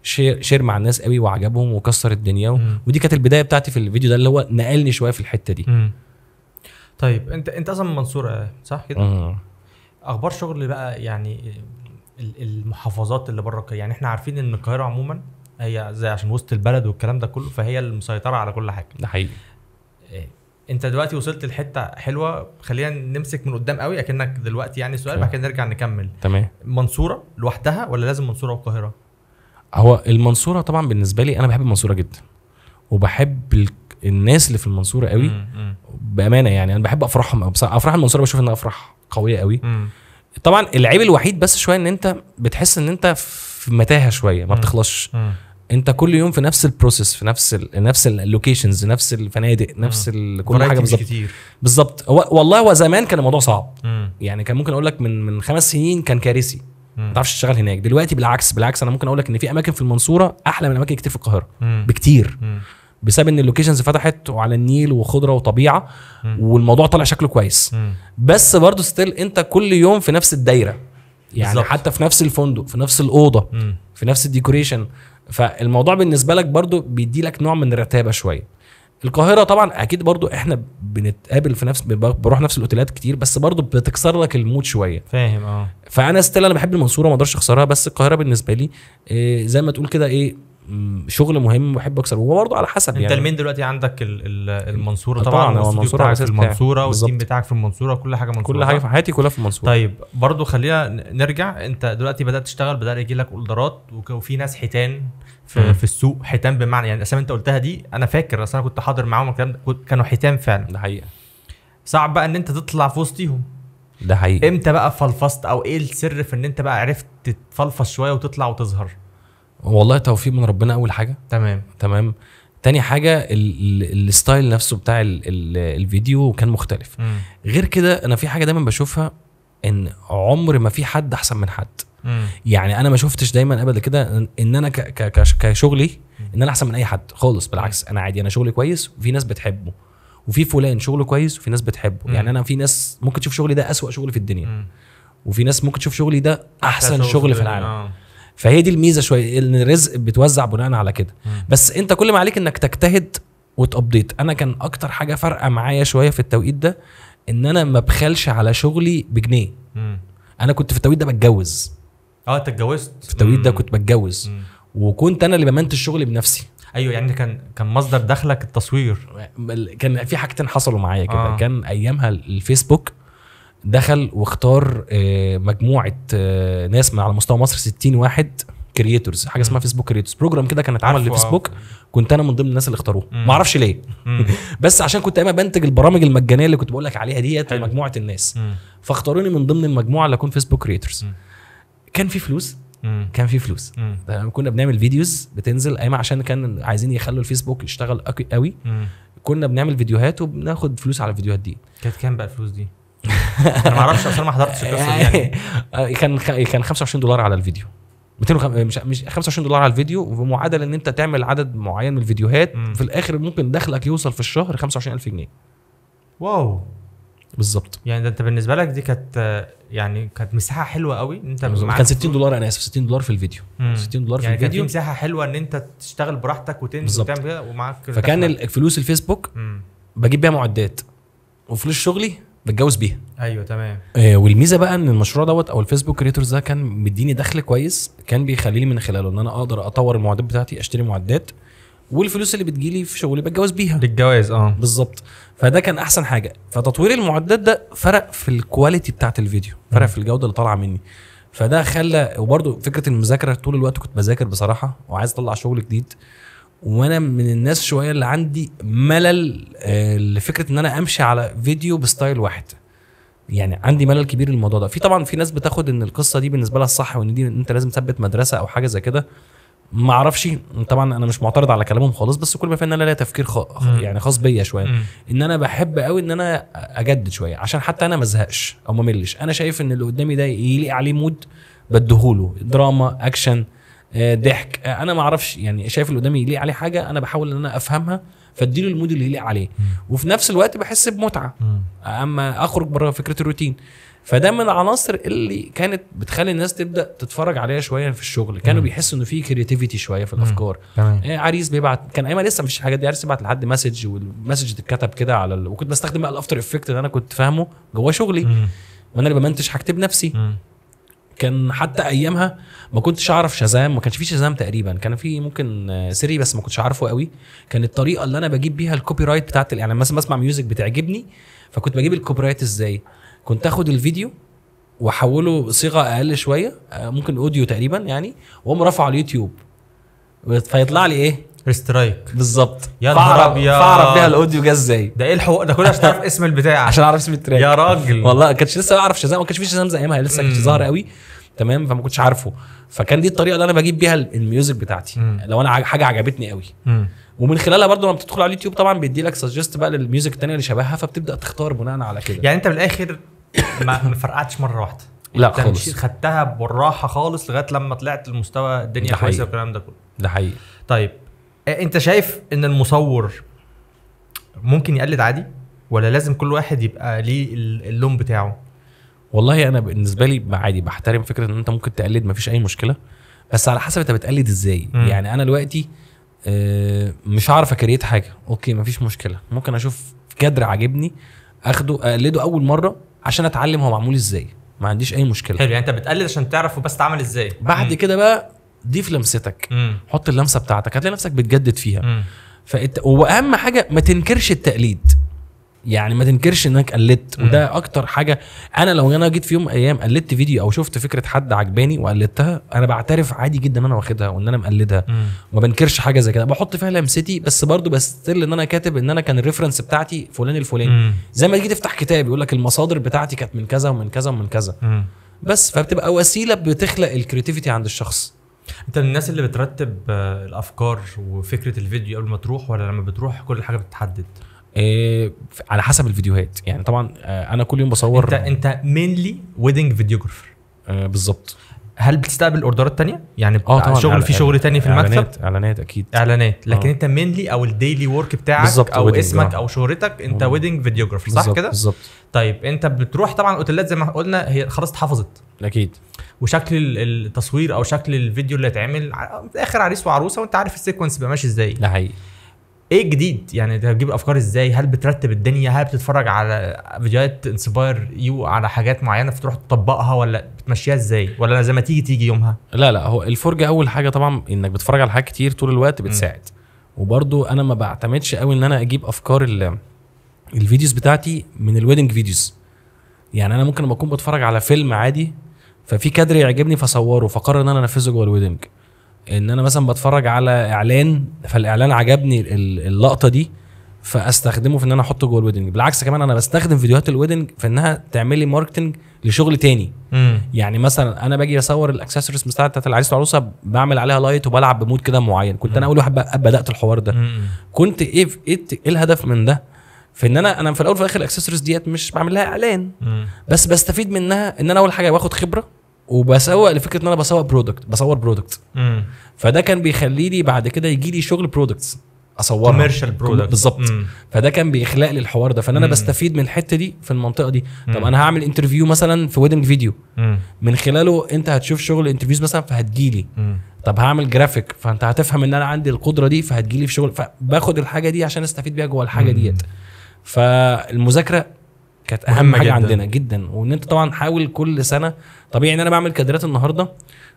شير شير مع الناس قوي وعجبهم وكسر الدنيا و... ودي كانت البدايه بتاعتي في الفيديو ده اللي هو نقلني شويه في الحته دي مم. طيب انت انت اصلا من منصوره صح كده اخبار شغل بقى يعني المحافظات اللي بره يعني احنا عارفين ان القاهره عموما هي زي عشان وسط البلد والكلام ده كله فهي المسيطره على كل حاجه ده حقيقي آه، انت دلوقتي وصلت لحته حلوه خلينا نمسك من قدام قوي اكنك دلوقتي يعني سؤال بعد كده نرجع نكمل تمام منصوره لوحدها ولا لازم منصوره والقاهره هو المنصوره طبعا بالنسبه لي انا بحب المنصوره جدا وبحب الناس اللي في المنصوره قوي بامانه يعني انا بحب افراحهم قوي افراح المنصوره بشوف انها افراح قويه قوي طبعا العيب الوحيد بس شويه ان انت بتحس ان انت في متاهه شويه ما بتخلصش انت كل يوم في نفس البروسيس في نفس الـ نفس اللوكيشنز نفس الفنادق نفس الـ كل حاجه بالظبط بالظبط والله هو زمان كان الموضوع صعب مم. يعني كان ممكن اقول لك من من خمس سنين كان كارثي ما تعرفش تشتغل هناك دلوقتي بالعكس بالعكس انا ممكن اقول لك ان في اماكن في المنصوره احلى من اماكن كتير في القاهره مم. بكتير مم. بسبب ان اللوكيشنز فتحت وعلى النيل وخضره وطبيعه مم. والموضوع طالع شكله كويس مم. بس برضه ستيل انت كل يوم في نفس الدايره يعني بالزبط. حتى في نفس الفندق في نفس الاوضه مم. في نفس الديكوريشن فالموضوع بالنسبه لك برضه بيدي لك نوع من الرتابه شويه القاهره طبعا اكيد برضو احنا بنتقابل في نفس بروح نفس الاوتيلات كتير بس برضو بتكسر لك المود شويه فاهم اه فانا ستيل انا بحب المنصوره ما اقدرش اخسرها بس القاهره بالنسبه لي آه، زي ما تقول كده ايه شغل مهم بحب اكسر هو برضه على حسب انت يعني المين دلوقتي عندك المنصوره طبعا المنصوره بتاعك في المنصوره والتيم بتاعك في المنصوره كل حاجه منصوره كل حاجه في حياتي كلها في المنصوره طيب برضه خلينا نرجع انت دلوقتي بدات تشتغل بدا يجي لك اوردرات وفي ناس حيتان في, م. في السوق حيتان بمعنى يعني الاسامي انت قلتها دي انا فاكر اصل انا كنت حاضر معاهم كانوا حيتان فعلا ده حقيقه صعب بقى ان انت تطلع في وسطيهم ده حقيقي امتى بقى فلفصت او ايه السر في ان انت بقى عرفت تتفلفص شويه وتطلع وتظهر والله توفيق من ربنا اول حاجه تمام تمام تاني حاجه الستايل نفسه بتاع الـ الـ الفيديو كان مختلف م. غير كده انا في حاجه دايما بشوفها ان عمر ما في حد احسن من حد م. يعني انا ما شفتش دايما ابدا كده ان انا كشغلي ان انا احسن من اي حد خالص بالعكس انا عادي انا شغلي كويس وفي ناس بتحبه وفي فلان شغله كويس وفي ناس بتحبه م. يعني انا في ناس ممكن تشوف شغلي ده اسوأ شغل في الدنيا م. وفي ناس ممكن تشوف شغلي ده احسن شغل في العالم آه. فهي دي الميزه شويه ان الرزق بيتوزع بناء على كده بس انت كل ما عليك انك تجتهد وتابديت انا كان اكتر حاجه فارقه معايا شويه في التوقيت ده ان انا ما بخلش على شغلي بجنيه مم. انا كنت في التوقيت ده بتجوز اه انت اتجوزت في التوقيت ده كنت بتجوز وكنت انا اللي بمنت الشغل بنفسي ايوه يعني كان كان مصدر دخلك التصوير كان في حاجتين حصلوا معايا كده آه. كان ايامها الفيسبوك دخل واختار آه، مجموعه آه، ناس من على مستوى مصر 60 واحد كرييتورز حاجه اسمها فيسبوك كرييتورز بروجرام كده كان اتعمل لفيسبوك آه. كنت انا من ضمن الناس اللي اختاروه ما اعرفش ليه بس عشان كنت اما بنتج البرامج المجانيه اللي كنت بقول لك عليها ديت لمجموعه الناس فاختاروني من ضمن المجموعه اللي اكون فيسبوك كرييتورز كان في فلوس كان في فلوس كنا بنعمل فيديوز بتنزل ايام عشان كان عايزين يخلوا الفيسبوك يشتغل قوي كنا بنعمل فيديوهات وبناخد فلوس على الفيديوهات دي كانت كام بقى الفلوس دي انا ما اعرفش اصل ما حضرتش القصه دي يعني, يعني. آه، كان كان 25 دولار على الفيديو 200 مش 25 دولار على الفيديو ومعادله ان انت تعمل عدد معين من الفيديوهات م. في الاخر ممكن دخلك يوصل في الشهر 25000 جنيه واو بالظبط يعني ده انت بالنسبه لك دي كانت يعني كانت مساحه حلوه قوي ان انت كان 60 دولار انا اسف 60 دولار في الفيديو مم. 60 دولار في يعني الفيديو كانت في مساحه حلوه ان انت تشتغل براحتك وتنزل وتعمل كده ومعاك فكان دخلك. فلوس الفيسبوك مم. بجيب بيها معدات وفلوس شغلي بتجوز بيها ايوه تمام آه والميزه بقى ان المشروع دوت او الفيسبوك كريتورز ده كان مديني دخل كويس كان بيخليني من خلاله ان انا اقدر اطور المعدات بتاعتي اشتري معدات والفلوس اللي بتجيلي في شغلي بتجوز بيها بالجواز اه بالظبط فده كان احسن حاجه فتطوير المعدات ده فرق في الكواليتي بتاعت الفيديو فرق في الجوده اللي طالعه مني فده خلى وبرده فكره المذاكره طول الوقت كنت بذاكر بصراحه وعايز اطلع شغل جديد وانا من الناس شويه اللي عندي ملل آه، لفكره ان انا امشي على فيديو بستايل واحد يعني عندي ملل كبير للموضوع ده في طبعا في ناس بتاخد ان القصه دي بالنسبه لها الصح وان دي انت لازم تثبت مدرسه او حاجه زي كده ما اعرفش طبعا انا مش معترض على كلامهم خالص بس كل ما في ان انا ليا تفكير خ... يعني خاص بيا شويه ان انا بحب قوي ان انا اجدد شويه عشان حتى انا ما ازهقش او ما ملش انا شايف ان اللي قدامي ده يليق عليه مود بديهوله دراما اكشن آه، ضحك آه، انا ما اعرفش يعني شايف اللي قدامي يليق عليه حاجه انا بحاول ان انا افهمها فاديله المود اللي يليق عليه وفي نفس الوقت بحس بمتعه اما اخرج بره فكره الروتين فده من العناصر اللي كانت بتخلي الناس تبدا تتفرج عليها شويه في الشغل كانوا مم. بيحسوا انه في كرياتيفيتي شويه في الافكار تمام آه، عريس بيبعت كان ايما لسه مفيش الحاجات دي عريس بيبعت لحد مسج والمسج تتكتب كده على ال... وكنت بستخدم بقى الافتر افكت اللي انا كنت فاهمه جوه شغلي مم. وانا اللي بمنتج هكتب نفسي مم. كان حتى ايامها ما كنتش اعرف شازام ما كانش في شازام تقريبا كان في ممكن سيري بس ما كنتش عارفه قوي كان الطريقه اللي انا بجيب بيها الكوبي رايت بتاعت يعني مثلا بسمع ميوزك بتعجبني فكنت بجيب الكوبي رايت ازاي كنت اخد الفيديو واحوله صيغه اقل شويه آه، ممكن اوديو تقريبا يعني واقوم رافعه على اليوتيوب فيطلع لي ايه سترايك بالظبط يا نهار يا فاعرف بيها الاوديو جه ازاي ده ايه الحقوق ده كله عشان تعرف اسم البتاع عشان اعرف اسم التراك يا راجل والله ما كانش لسه اعرف شازام ما كانش في شازام زي ايامها لسه كانت ظاهر قوي تمام فما كنتش عارفه فكان دي الطريقه اللي انا بجيب بيها الميوزك بتاعتي مم. لو انا حاجه عجبتني قوي مم. ومن خلالها برضو لما بتدخل على اليوتيوب طبعا بيدي لك سجست بقى للميوزك الثانيه اللي شبهها فبتبدا تختار بناء على كده يعني انت من الاخر ما فرقعتش مره واحده لا خالص خدتها بالراحه خالص لغايه لما طلعت المستوى الدنيا كويسه والكلام ده كله ده حقيقي طيب آه، انت شايف ان المصور ممكن يقلد عادي ولا لازم كل واحد يبقى ليه اللون بتاعه والله انا بالنسبه لي عادي بحترم فكره ان انت ممكن تقلد مفيش اي مشكله بس على حسب انت بتقلد ازاي م. يعني انا دلوقتي آه، مش هعرف اكريت حاجه اوكي مفيش مشكله ممكن اشوف كادر عاجبني اخده اقلده اول مره عشان اتعلم هو معمول ازاي ما عنديش اي مشكله حلو يعني انت بتقلد عشان تعرف بس اتعمل ازاي بعد كده بقى ضيف لمستك مم. حط اللمسه بتاعتك هتلاقي نفسك بتجدد فيها فإت... واهم حاجه ما تنكرش التقليد يعني ما تنكرش انك قلدت وده اكتر حاجه انا لو انا جيت في يوم من الايام قلدت فيديو او شفت فكره حد عجباني وقلدتها انا بعترف عادي جدا ان انا واخدها وان انا مقلدها وما بنكرش حاجه زي كده بحط فيها لمستي بس برضه بستل ان انا كاتب ان انا كان الريفرنس بتاعتي فلان الفلاني زي ما تيجي تفتح كتاب يقول لك المصادر بتاعتي كانت من كذا ومن كذا ومن كذا مم. بس فبتبقى وسيله بتخلق الكريتيفيتي عند الشخص انت من الناس اللي بترتب آه، الافكار وفكره الفيديو قبل ما تروح ولا لما بتروح كل حاجه بتتحدد إيه على حسب الفيديوهات يعني طبعا آه، انا كل يوم بصور انت انت مينلي ويدنج فيديوجرافر آه بالظبط هل بتستقبل اوردرات تانية؟ يعني اه طبعا شغل في شغل تاني في المكتب؟ اعلانات اعلانات اكيد اعلانات آه. لكن أوه. انت مينلي او الديلي ورك بتاعك او اسمك آه. او شهرتك انت ويدنج آه. فيديوجرافر صح كده؟ بالظبط طيب انت بتروح طبعا الاوتيلات زي ما قلنا هي خلاص اتحفظت اكيد وشكل التصوير او شكل الفيديو اللي هيتعمل اخر عريس وعروسه وانت عارف السيكونس بيبقى ماشي ازاي ده حقيقي ايه الجديد يعني انت بتجيب الافكار ازاي هل بترتب الدنيا هل بتتفرج على فيديوهات انسباير يو على حاجات معينه فتروح تطبقها ولا بتمشيها ازاي ولا زي ما تيجي تيجي يومها لا لا هو الفرجه اول حاجه طبعا انك بتتفرج على حاجات كتير طول الوقت بتساعد وبرده وبرضو انا ما بعتمدش قوي ان انا اجيب افكار الفيديوز بتاعتي من الويدنج فيديوز يعني انا ممكن اكون بتفرج على فيلم عادي ففي كادر يعجبني فصوره فقرر ان انا انفذه جوه الويدنج ان انا مثلا بتفرج على اعلان فالاعلان عجبني اللقطه دي فاستخدمه في ان انا احطه جوه الويدنج بالعكس كمان انا بستخدم فيديوهات الويدنج في انها تعمل لي ماركتنج لشغل تاني مم. يعني مثلا انا باجي اصور الاكسسوارز بتاعت العريس والعروسه بعمل عليها لايت وبلعب بمود كده معين كنت مم. انا اول واحد بدات الحوار ده مم. كنت إيه،, ايه ايه الهدف من ده في ان انا انا في الاول وفي الاخر الاكسسوارز ديت مش بعمل لها اعلان مم. بس بستفيد منها ان انا اول حاجه باخد خبره وبسوق لفكره ان انا بسوق برودكت بصور برودكت فده كان بيخلي لي بعد كده يجي لي شغل برودكتس اصورها كوميرشال برودكت بالظبط فده كان بيخلق لي الحوار ده فان انا مم. بستفيد من الحته دي في المنطقه دي طب مم. انا هعمل انترفيو مثلا في ويدنج فيديو مم. من خلاله انت هتشوف شغل انترفيوز مثلا فهتجي فهتجيلي طب هعمل جرافيك فانت هتفهم ان انا عندي القدره دي فهتجي لي في شغل فباخد الحاجه دي عشان استفيد بيها جوه الحاجه ديت فالمذاكره كانت اهم حاجه جداً. عندنا جدا وان انت طبعا حاول كل سنه طبيعي ان انا بعمل كادرات النهارده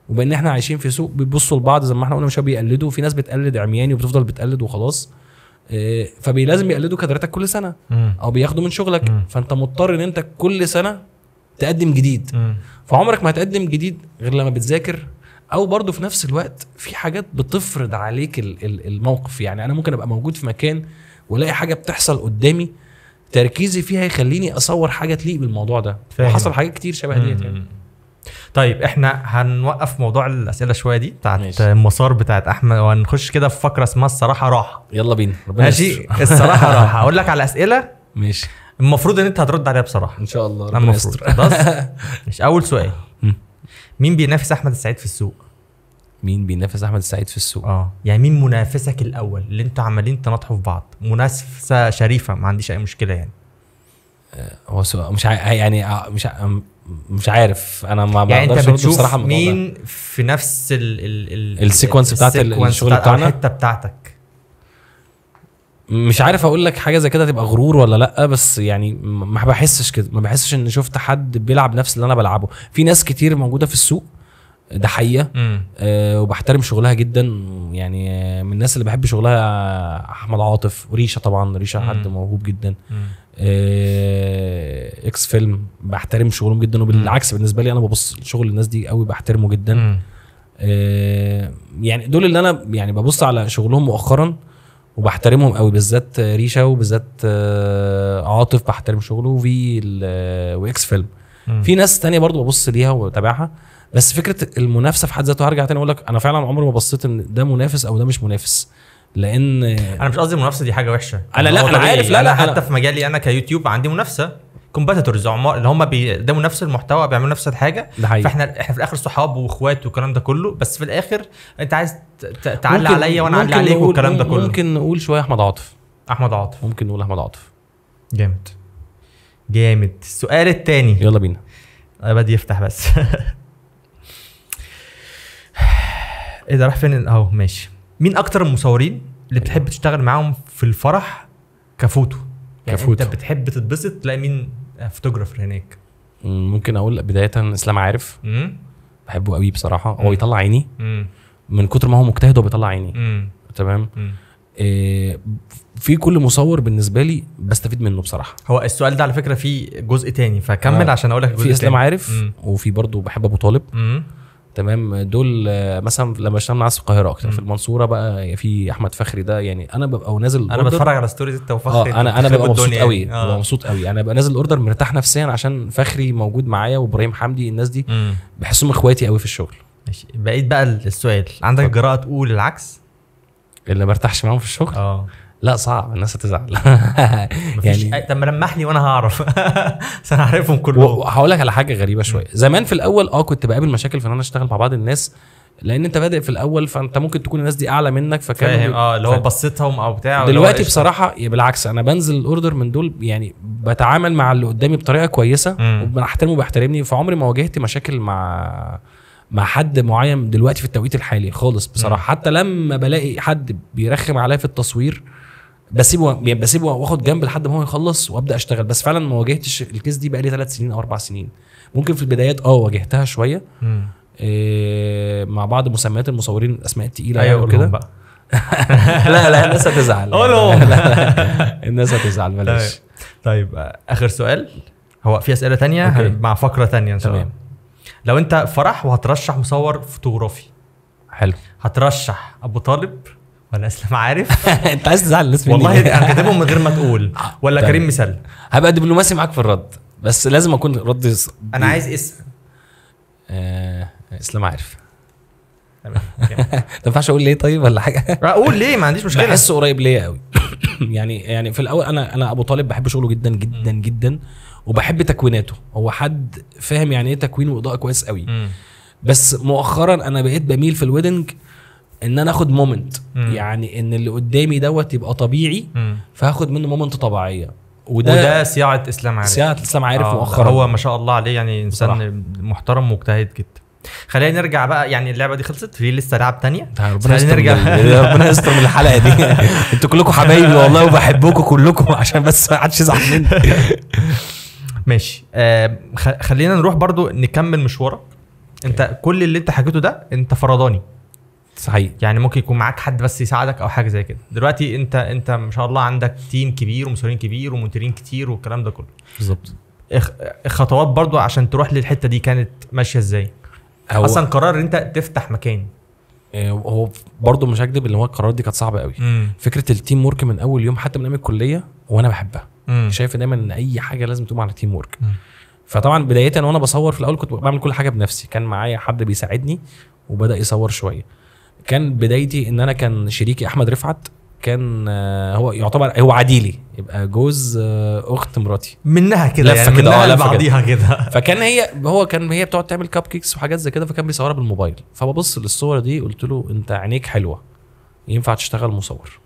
وبان احنا عايشين في سوق بيبصوا لبعض زي ما احنا قلنا مش بيقلدوا في ناس بتقلد عمياني وبتفضل بتقلد وخلاص آه، فلازم يقلدوا كادراتك كل سنه او بياخدوا من شغلك فانت مضطر ان انت كل سنه تقدم جديد فعمرك ما هتقدم جديد غير لما بتذاكر او برضه في نفس الوقت في حاجات بتفرض عليك الموقف يعني انا ممكن ابقى موجود في مكان والاقي حاجه بتحصل قدامي تركيزي فيها يخليني اصور حاجه تليق بالموضوع ده فاهم. وحصل حاجات كتير شبه ديت يعني طيب احنا هنوقف موضوع الاسئله شويه دي بتاعت ماشي. المسار بتاعت احمد وهنخش كده في فقره اسمها الصراحه راحه يلا بينا ربنا ماشي الصراحه راحه هقول لك على اسئله ماشي المفروض ان انت هترد عليها بصراحه ان شاء الله ربنا يستر المفروض مش اول سؤال مين بينافس احمد السعيد في السوق مين بينافس احمد السعيد في السوق اه يعني مين منافسك الاول اللي انتوا عمالين تناطحوا في بعض منافسه شريفه ما عنديش اي مشكله يعني آه، هو سؤال مش ع... يعني آه، مش ع... مش عارف انا ما يعني انت بتشوف بصراحه مين في نفس ال ال ال السيكونس بتاعت الشغل بتاعنا الحته بتاعتك مش عارف اقول لك حاجه زي كده تبقى غرور ولا لا بس يعني ما بحسش كده ما بحسش ان شفت حد بيلعب نفس اللي انا بلعبه في ناس كتير موجوده في السوق ده حقيقه آه وبحترم شغلها جدا يعني من الناس اللي بحب شغلها احمد عاطف وريشه طبعا ريشه حد موهوب جدا آه اكس فيلم بحترم شغلهم جدا وبالعكس بالنسبه لي انا ببص لشغل الناس دي قوي بحترمه جدا آه يعني دول اللي انا يعني ببص على شغلهم مؤخرا وبحترمهم قوي بالذات ريشه وبالذات آه عاطف بحترم شغله وفي آه، واكس فيلم في ناس تانية برضو ببص ليها وبتابعها بس فكره المنافسه في حد ذاتها هرجع تاني اقول لك انا فعلا عمري ما بصيت ان ده منافس او ده مش منافس لان انا مش قصدي المنافسه دي حاجه وحشه انا لا انا عارف لا لا أنا حتى في مجالي انا كيوتيوب عندي منافسه كومبيتيتورز عمار اللي هم بيقدموا نفس المحتوى بيعملوا نفس الحاجه ده حقيقي. فاحنا احنا في الاخر صحاب واخوات والكلام ده كله بس في الاخر انت عايز تعلي عليا وانا اعلي عليك والكلام ده كله ممكن نقول شويه احمد عاطف احمد عاطف ممكن نقول احمد عاطف جامد جامد السؤال الثاني يلا بينا بدي يفتح بس ايه ده راح فين اهو ماشي مين اكتر المصورين اللي أيوة. بتحب تشتغل معاهم في الفرح كفوتو يعني كفوتو. انت بتحب تتبسط تلاقي مين فوتوجرافر هناك ممكن اقول بدايه اسلام عارف مم. بحبه قوي بصراحه هو يطلع عيني مم. من كتر ما هو مجتهد هو بيطلع عيني مم. تمام إيه في كل مصور بالنسبه لي بستفيد منه بصراحه هو السؤال ده على فكره في جزء تاني فكمل آه. عشان اقول لك في اسلام عارف وفي برضه بحب ابو طالب مم. تمام دول آه، مثلا لما اشتغلنا على القاهره اكتر في المنصوره بقى يعني في احمد فخري ده يعني انا ببقى ونازل انا بتفرج على ستوريز انت وفخري آه انا انا ببقى مبسوط قوي يعني. آه. ببقى مبسوط قوي يعني انا ببقى نازل الاوردر مرتاح نفسيا عشان فخري موجود معايا وابراهيم حمدي الناس دي بحسهم اخواتي قوي في الشغل ماشي بقيت بقى السؤال عندك جراءه تقول العكس اللي ما ارتاحش معاهم في الشغل اه لا صعب الناس هتزعل يعني طب ملمح لي وانا هعرف انا عارفهم كلهم هقول لك على حاجه غريبه شويه زمان في الاول اه كنت بقابل مشاكل في ان انا اشتغل مع بعض الناس لان انت بادئ في الاول فانت ممكن تكون الناس دي اعلى منك فكان فاهم اه اللي هو بصيتهم او بتاع دلوقتي بصراحه بالعكس انا بنزل الاوردر من دول يعني بتعامل مع اللي قدامي بطريقه كويسه وبحترمه بيحترمني فعمري ما واجهت مشاكل مع مع حد معين دلوقتي في التوقيت الحالي خالص بصراحه م. حتى لما بلاقي حد بيرخم عليا في التصوير بسيبه بسيبه واخد جنب لحد ما هو يخلص وابدا اشتغل بس فعلا ما واجهتش الكيس دي بقالي ثلاث سنين او اربع سنين ممكن في البدايات اه واجهتها شويه إيه مع بعض مسميات المصورين الاسماء الثقيله ايوه يعني كده بقى لا لا الناس هتزعل قولهم الناس هتزعل طيب. بلاش طيب. طيب اخر سؤال هو في اسئله تانية مع فقره تانية ان شاء الله لو انت فرح وهترشح مصور فوتوغرافي حلو هترشح ابو طالب ولا اسلم عارف انت عايز تزعل الناس والله انا كاتبهم من غير ما تقول ولا طيب. كريم مثال هبقى دبلوماسي معاك في الرد بس لازم اكون رد انا عايز اسم آه... اسلام عارف ما ينفعش اقول ليه طيب ولا حاجه اقول ليه ما عنديش مشكله بحسه قريب ليا قوي يعني يعني في الاول انا انا ابو طالب بحب شغله جدا جدا جدا وبحب تكويناته هو حد فاهم يعني ايه تكوين واضاءه كويس قوي بس مؤخرا انا بقيت بميل في الويدنج ان انا اخد مومنت يعني ان اللي قدامي دوت يبقى طبيعي مم. فهاخد منه مومنت طبيعيه وده وده سياعه اسلام عارف سياعه اسلام عارف آه مؤخرا هو ما شاء الله عليه يعني انسان صراحة. محترم مجتهد جدا خلينا نرجع بقى يعني اللعبه دي خلصت في لسه لعب تانية ربنا يستر نرجع ربنا يستر من الحلقه دي انتوا كلكم حبايبي والله وبحبكم كلكم عشان بس ما حدش يزعل مني ماشي آه خلينا نروح برضو نكمل مشوارك انت كل اللي انت حكيته ده انت فرضاني صحيح يعني ممكن يكون معاك حد بس يساعدك او حاجه زي كده دلوقتي انت انت ما شاء الله عندك تيم كبير ومسؤولين كبير ومديرين كتير والكلام ده كله بالظبط الخطوات برضو عشان تروح للحته دي كانت ماشيه ازاي اصلا قرار انت تفتح مكان آه، هو برضه مش هكدب ان هو القرارات دي كانت صعبه قوي مم. فكره التيم ورك من اول يوم حتى من ايام الكليه وانا بحبها مم. شايف دايما ان اي حاجه لازم تقوم على تيم ورك فطبعا بدايه وانا بصور في الاول كنت بعمل كل حاجه بنفسي كان معايا حد بيساعدني وبدا يصور شويه كان بدايتي ان انا كان شريكي احمد رفعت كان آه، هو يعتبر هو عديلي يبقى جوز آه، اخت مراتي منها كده لفه يعني كده آه، منها لبعضيها كده فكان هي هو كان هي بتقعد تعمل كاب كيكس وحاجات زي كده فكان بيصورها بالموبايل فببص للصور دي قلت له انت عينيك حلوه ينفع تشتغل مصور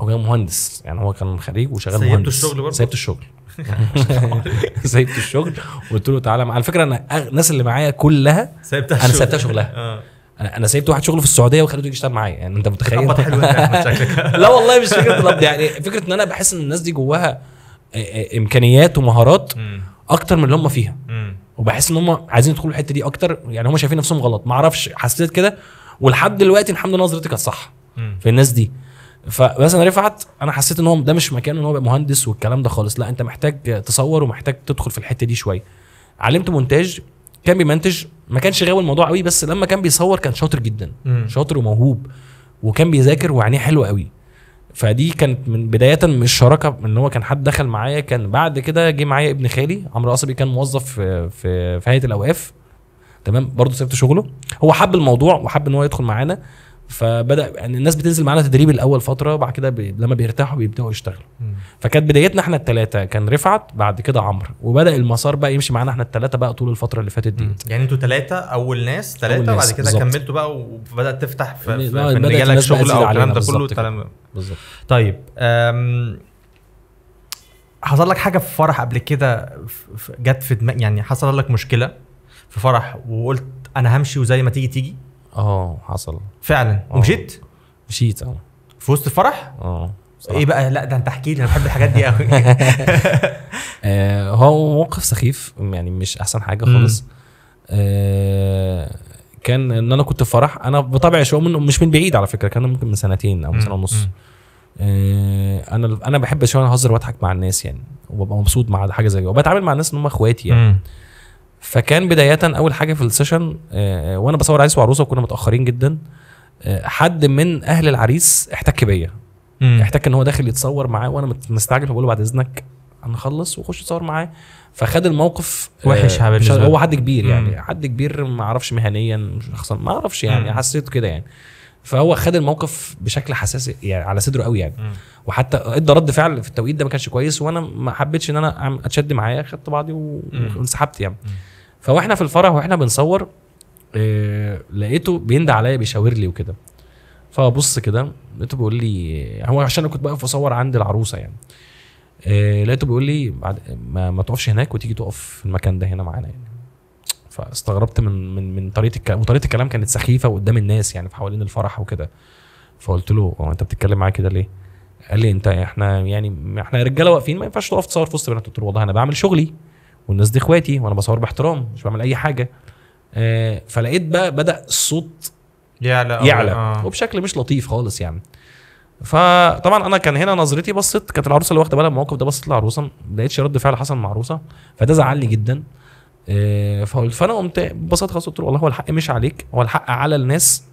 هو كان مهندس يعني هو كان خريج وشغال سيبت مهندس الشغل برضه سيبت الشغل سيبت الشغل وقلت له تعالى على فكره انا الناس اللي معايا كلها سيبتها انا سيبتها شغلها انا انا سيبت واحد شغله في السعوديه وخليته يجي يشتغل معايا يعني انت متخيل حلو يعني، لا والله مش فكره القبض يعني فكره ان انا بحس ان الناس دي جواها آه، آه، امكانيات ومهارات اكتر من اللي هم فيها وبحس ان هم عايزين يدخلوا الحته دي اكتر يعني هم شايفين نفسهم غلط ما اعرفش حسيت كده ولحد دلوقتي الحمد لله نظرتي كانت صح في الناس دي فمثلا رفعت انا حسيت ان هو ده مش مكانه ان هو يبقى مهندس والكلام ده خالص لا انت محتاج تصور ومحتاج تدخل في الحته دي شويه علمت مونتاج كان بيمنتج ما كانش غاوي الموضوع قوي بس لما كان بيصور كان شاطر جدا مم. شاطر وموهوب وكان بيذاكر وعينيه حلوه قوي فدي كانت من بدايه من الشراكه ان هو كان حد دخل معايا كان بعد كده جه معايا ابن خالي عمرو قصبي كان موظف في في, في هيئه الاوقاف تمام برضه سبت شغله هو حب الموضوع وحب ان هو يدخل معانا فبدا يعني الناس بتنزل معانا تدريب الاول فتره وبعد كده بي... لما بيرتاحوا بيبداوا يشتغلوا فكانت بدايتنا احنا الثلاثه كان رفعت بعد كده عمرو وبدا المسار بقى يمشي معانا احنا الثلاثه بقى طول الفتره اللي فاتت دي يعني انتوا ثلاثه اول ناس ثلاثه بعد كده كملتوا بقى وبدات تفتح في, في, آه، في ان جالك شغل او الكلام ده كله الكلام بالظبط طيب حصل لك حاجه في فرح قبل كده جت في دماغ يعني حصل لك مشكله في فرح وقلت انا همشي وزي ما تيجي تيجي اه حصل فعلا آه. ومشيت مشيت اه في وسط الفرح اه ايه بقى لا ده انت احكي لي انا بحب الحاجات دي قوي آه، هو موقف سخيف يعني مش احسن حاجه خالص آه، كان ان انا كنت في فرح انا بطبعي شو من مش من بعيد على فكره كان ممكن من سنتين او من سنه ونص انا انا بحب شويه اهزر واضحك مع الناس يعني وببقى مبسوط مع حاجه زي كده وبتعامل مع الناس ان هم اخواتي يعني فكان بدايه اول حاجه في السيشن آه، وانا بصور عريس وعروسه وكنا متاخرين جدا آه، حد من اهل العريس احتك بيا احتك ان هو داخل يتصور معاه وانا مستعجل فبقول له بعد اذنك هنخلص وخش اتصور معاه فخد الموقف آه، وحش آه هو حد كبير يعني حد كبير ما اعرفش مهنيا شخصا ما اعرفش يعني حسيته كده يعني فهو خد الموقف بشكل حساس يعني على صدره قوي يعني وحتى ادى رد فعل في التوقيت ده ما كانش كويس وانا ما حبيتش ان انا اتشد معايا خدت بعضي وانسحبت يعني فواحنا في الفرح واحنا بنصور إيه لقيته بيندى عليا بيشاور لي وكده فبص كده لقيته بيقول لي هو عشان انا كنت بقف اصور عند العروسه يعني إيه لقيته بيقول لي بعد ما, ما تقفش هناك وتيجي تقف في المكان ده هنا معانا يعني فاستغربت من من من طريقه الكلام وطريقه الكلام كانت سخيفه وقدام الناس يعني في حوالين الفرح وكده فقلت له هو انت بتتكلم معايا كده ليه؟ قال لي انت احنا يعني احنا رجاله واقفين ما ينفعش تقف تصور في وسط بنات قلت له والله انا بعمل شغلي والناس دي اخواتي وانا بصور باحترام مش بعمل اي حاجه آه فلقيت بقى بدا الصوت يعلى يعلى آه. وبشكل مش لطيف خالص يعني فطبعا انا كان هنا نظرتي بصت كانت العروسه اللي واخده بالها من الموقف ده بصت للعروسه ما لقيتش رد فعل حصل مع عروسه فده زعلني جدا آه فانا قمت ببساطه خالص قلت له والله هو الحق مش عليك هو الحق على الناس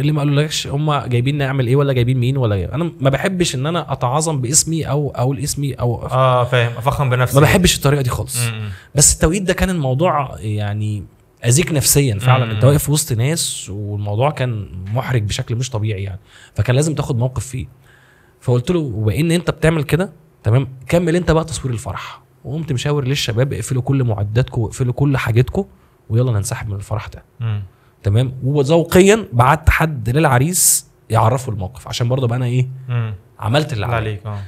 اللي ما قالولكش هم جايبين نعمل ايه ولا جايبين مين ولا جايب. انا ما بحبش ان انا اتعاظم باسمي او اقول اسمي او اه فاهم افخم بنفسي ما بحبش الطريقه دي خالص م-م. بس التوقيت ده كان الموضوع يعني اذيك نفسيا فعلا م-م. انت واقف وسط ناس والموضوع كان محرج بشكل مش طبيعي يعني فكان لازم تاخد موقف فيه فقلت له وبان انت بتعمل كده تمام كمل انت بقى تصوير الفرح وقمت مشاور للشباب اقفلوا كل معداتكم واقفلوا كل حاجتكم ويلا ننسحب من الفرح ده تمام وذوقيا بعت حد للعريس يعرفه الموقف عشان برضه بقى انا ايه مم. عملت اللي عليك آه.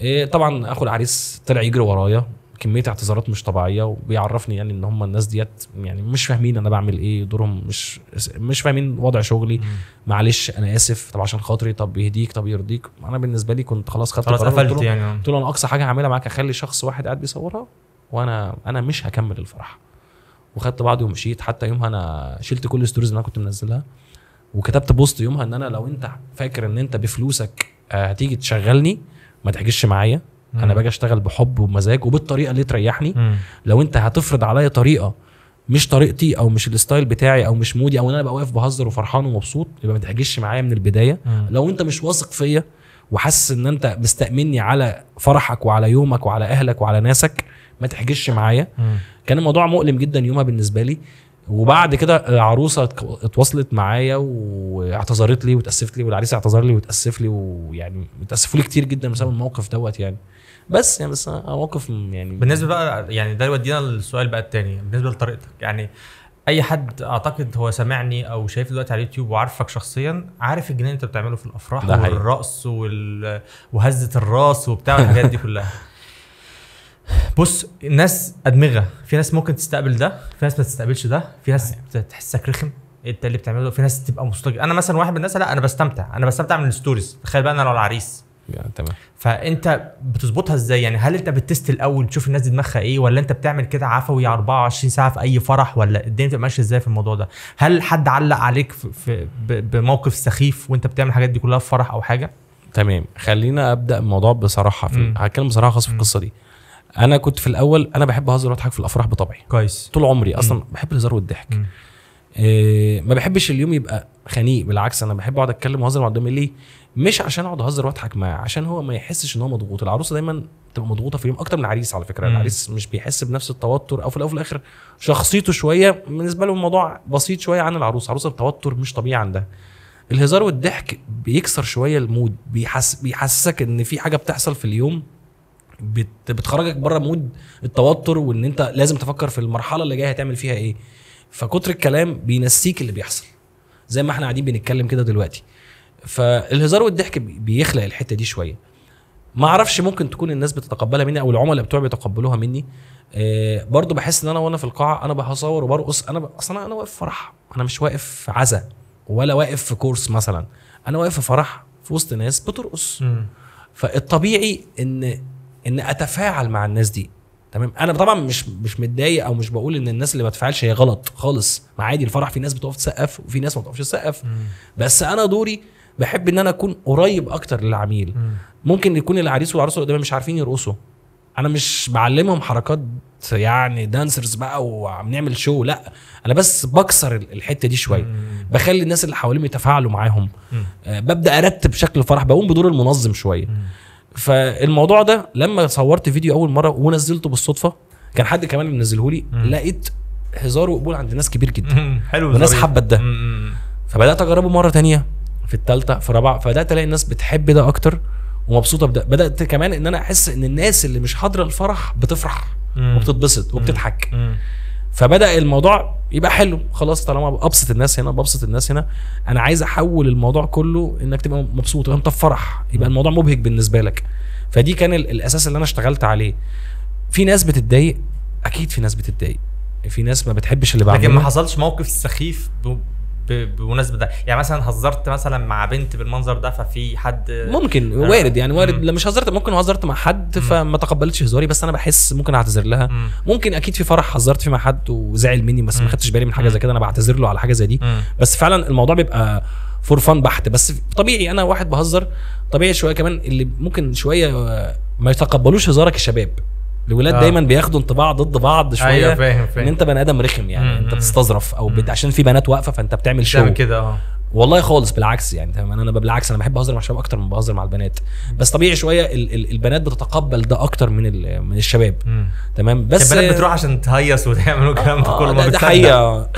إيه طبعا اخو العريس طلع يجري ورايا كميه اعتذارات مش طبيعيه وبيعرفني يعني ان هم الناس ديت يعني مش فاهمين انا بعمل ايه دورهم مش مش فاهمين وضع شغلي مم. معلش انا اسف طب عشان خاطري طب يهديك طب يرضيك انا بالنسبه لي كنت خلاص خدت خلاص قفلت يعني آه. قلت له انا اقصى حاجه هعملها معاك اخلي شخص واحد قاعد بيصورها وانا انا مش هكمل الفرح وخدت بعضي ومشيت حتى يومها انا شلت كل الستوريز اللي انا كنت منزلها وكتبت بوست يومها ان انا لو انت فاكر ان انت بفلوسك آه، هتيجي تشغلني ما تحجزش معايا انا باجي اشتغل بحب وبمزاج وبالطريقه اللي تريحني مم. لو انت هتفرض عليا طريقه مش طريقتي او مش الستايل بتاعي او مش مودي او ان انا بقى واقف بهزر وفرحان ومبسوط يبقى ما تحجزش معايا من البدايه مم. لو انت مش واثق فيا وحاسس ان انت مستأمني على فرحك وعلى يومك وعلى اهلك وعلى ناسك ما تحجزش معايا كان الموضوع مؤلم جدا يومها بالنسبه لي وبعد كده العروسه اتواصلت معايا واعتذرت لي وتاسفت لي والعريس اعتذر لي وتاسف لي ويعني اتاسفوا لي كتير جدا بسبب الموقف دوت يعني بس يعني بس موقف يعني بالنسبه بقى يعني ده يودينا للسؤال بقى الثاني بالنسبه لطريقتك يعني اي حد اعتقد هو سامعني او شايف دلوقتي على اليوتيوب وعارفك شخصيا عارف الجنان اللي انت بتعمله في الافراح والرقص وال... وهزه الراس وبتاع الحاجات دي كلها بص الناس ادمغه في ناس ممكن تستقبل ده في ناس ما تستقبلش ده في ناس أيوة. تحسك رخم انت إيه اللي بتعمله في ناس تبقى مستجد انا مثلا واحد من الناس لا انا بستمتع انا بستمتع من الستوريز تخيل بقى انا لو العريس تمام فانت بتظبطها ازاي يعني هل انت بتست الاول تشوف الناس دي دماغها ايه ولا انت بتعمل كده عفوي 24 ساعه في اي فرح ولا الدنيا بتبقى ماشيه ازاي في الموضوع ده هل حد علق عليك في, في بموقف سخيف وانت بتعمل الحاجات دي كلها في فرح او حاجه تمام خلينا ابدا الموضوع بصراحه هتكلم بصراحه خاص في القصه دي انا كنت في الاول انا بحب اهزر واضحك في الافراح بطبعي كويس طول عمري اصلا م. بحب الهزار والضحك إيه ما بحبش اليوم يبقى خنيق بالعكس انا بحب اقعد اتكلم واهزر مع قدام ليه مش عشان اقعد اهزر واضحك معاه عشان هو ما يحسش ان هو مضغوط العروسه دايما بتبقى مضغوطه في اليوم اكتر من العريس على فكره م. العريس مش بيحس بنفس التوتر او في الاول وفي الاخر شخصيته شويه بالنسبه له الموضوع بسيط شويه عن العروسه العروسه التوتر مش طبيعي عندها الهزار والضحك بيكسر شويه المود بيحس بيحسسك ان في حاجه بتحصل في اليوم بت بتخرجك بره مود التوتر وان انت لازم تفكر في المرحله اللي جايه هتعمل فيها ايه فكتر الكلام بينسيك اللي بيحصل زي ما احنا قاعدين بنتكلم كده دلوقتي فالهزار والضحك بيخلق الحته دي شويه ما اعرفش ممكن تكون الناس بتتقبلها مني او العملاء بتوعي بيتقبلوها مني آه، برضو بحس ان انا وانا في القاعه انا بصور وبرقص انا ب... اصلا انا واقف فرح انا مش واقف عزا ولا واقف في كورس مثلا انا واقف في فرح في وسط ناس بترقص فالطبيعي ان ان اتفاعل مع الناس دي تمام انا طبعا مش مش متضايق او مش بقول ان الناس اللي ما بتفعلش هي غلط خالص ما عادي الفرح في ناس بتقف تسقف وفي ناس ما بتقفش تسقف بس انا دوري بحب ان انا اكون قريب اكتر للعميل ممكن يكون العريس والعروسه اللي قدامي مش عارفين يرقصوا انا مش بعلمهم حركات يعني دانسرز بقى وعم نعمل شو لا انا بس بكسر الحته دي شويه بخلي الناس اللي حواليهم يتفاعلوا معاهم آه، ببدا ارتب شكل الفرح بقوم بدور المنظم شويه فالموضوع ده لما صورت فيديو اول مره ونزلته بالصدفه كان حد كمان منزله لي لقيت هزار وقبول عند ناس كبير جدا حلو وناس حبت ده فبدات اجربه مره تانية في الثالثه في الرابعه فبدات الاقي الناس بتحب ده اكتر ومبسوطه بده بدات كمان ان انا احس ان الناس اللي مش حاضره الفرح بتفرح وبتتبسط وبتضحك فبدا الموضوع يبقى حلو خلاص طالما ابسط الناس هنا ببسط الناس هنا انا عايز احول الموضوع كله انك تبقى مبسوط انت في فرح يبقى الموضوع مبهج بالنسبه لك فدي كان الاساس اللي انا اشتغلت عليه في ناس بتتضايق اكيد في ناس بتتضايق في ناس ما بتحبش اللي بعمله لكن ما حصلش موقف سخيف بمناسبه ده يعني مثلا هزرت مثلا مع بنت بالمنظر ده ففي حد ممكن آه وارد يعني وارد لا مش هزرت ممكن هزرت مع حد فما تقبلتش هزاري بس انا بحس ممكن اعتذر لها مم. ممكن اكيد في فرح هزرت فيه مع حد وزعل مني بس ما خدتش بالي من حاجه زي كده انا بعتذر له على حاجه زي دي مم. بس فعلا الموضوع بيبقى فور فان بحت بس طبيعي انا واحد بهزر طبيعي شويه كمان اللي ممكن شويه ما يتقبلوش هزارك الشباب الولاد آه. دايما بياخدوا انطباع ضد بعض أيوة، شويه ايوه فاهم فاهم ان انت بني ادم رخم يعني مم. انت بتستظرف او بت... عشان في بنات واقفه فانت بتعمل شو كده اه والله خالص بالعكس يعني تمام انا بالعكس انا بحب اهزر مع الشباب اكتر من بهزر مع البنات بس طبيعي شويه ال ال البنات بتتقبل ده اكتر من من الشباب مم. تمام بس البنات بتروح عشان تهيص وتعمل آه، كلام آه كل ما ده حقيقه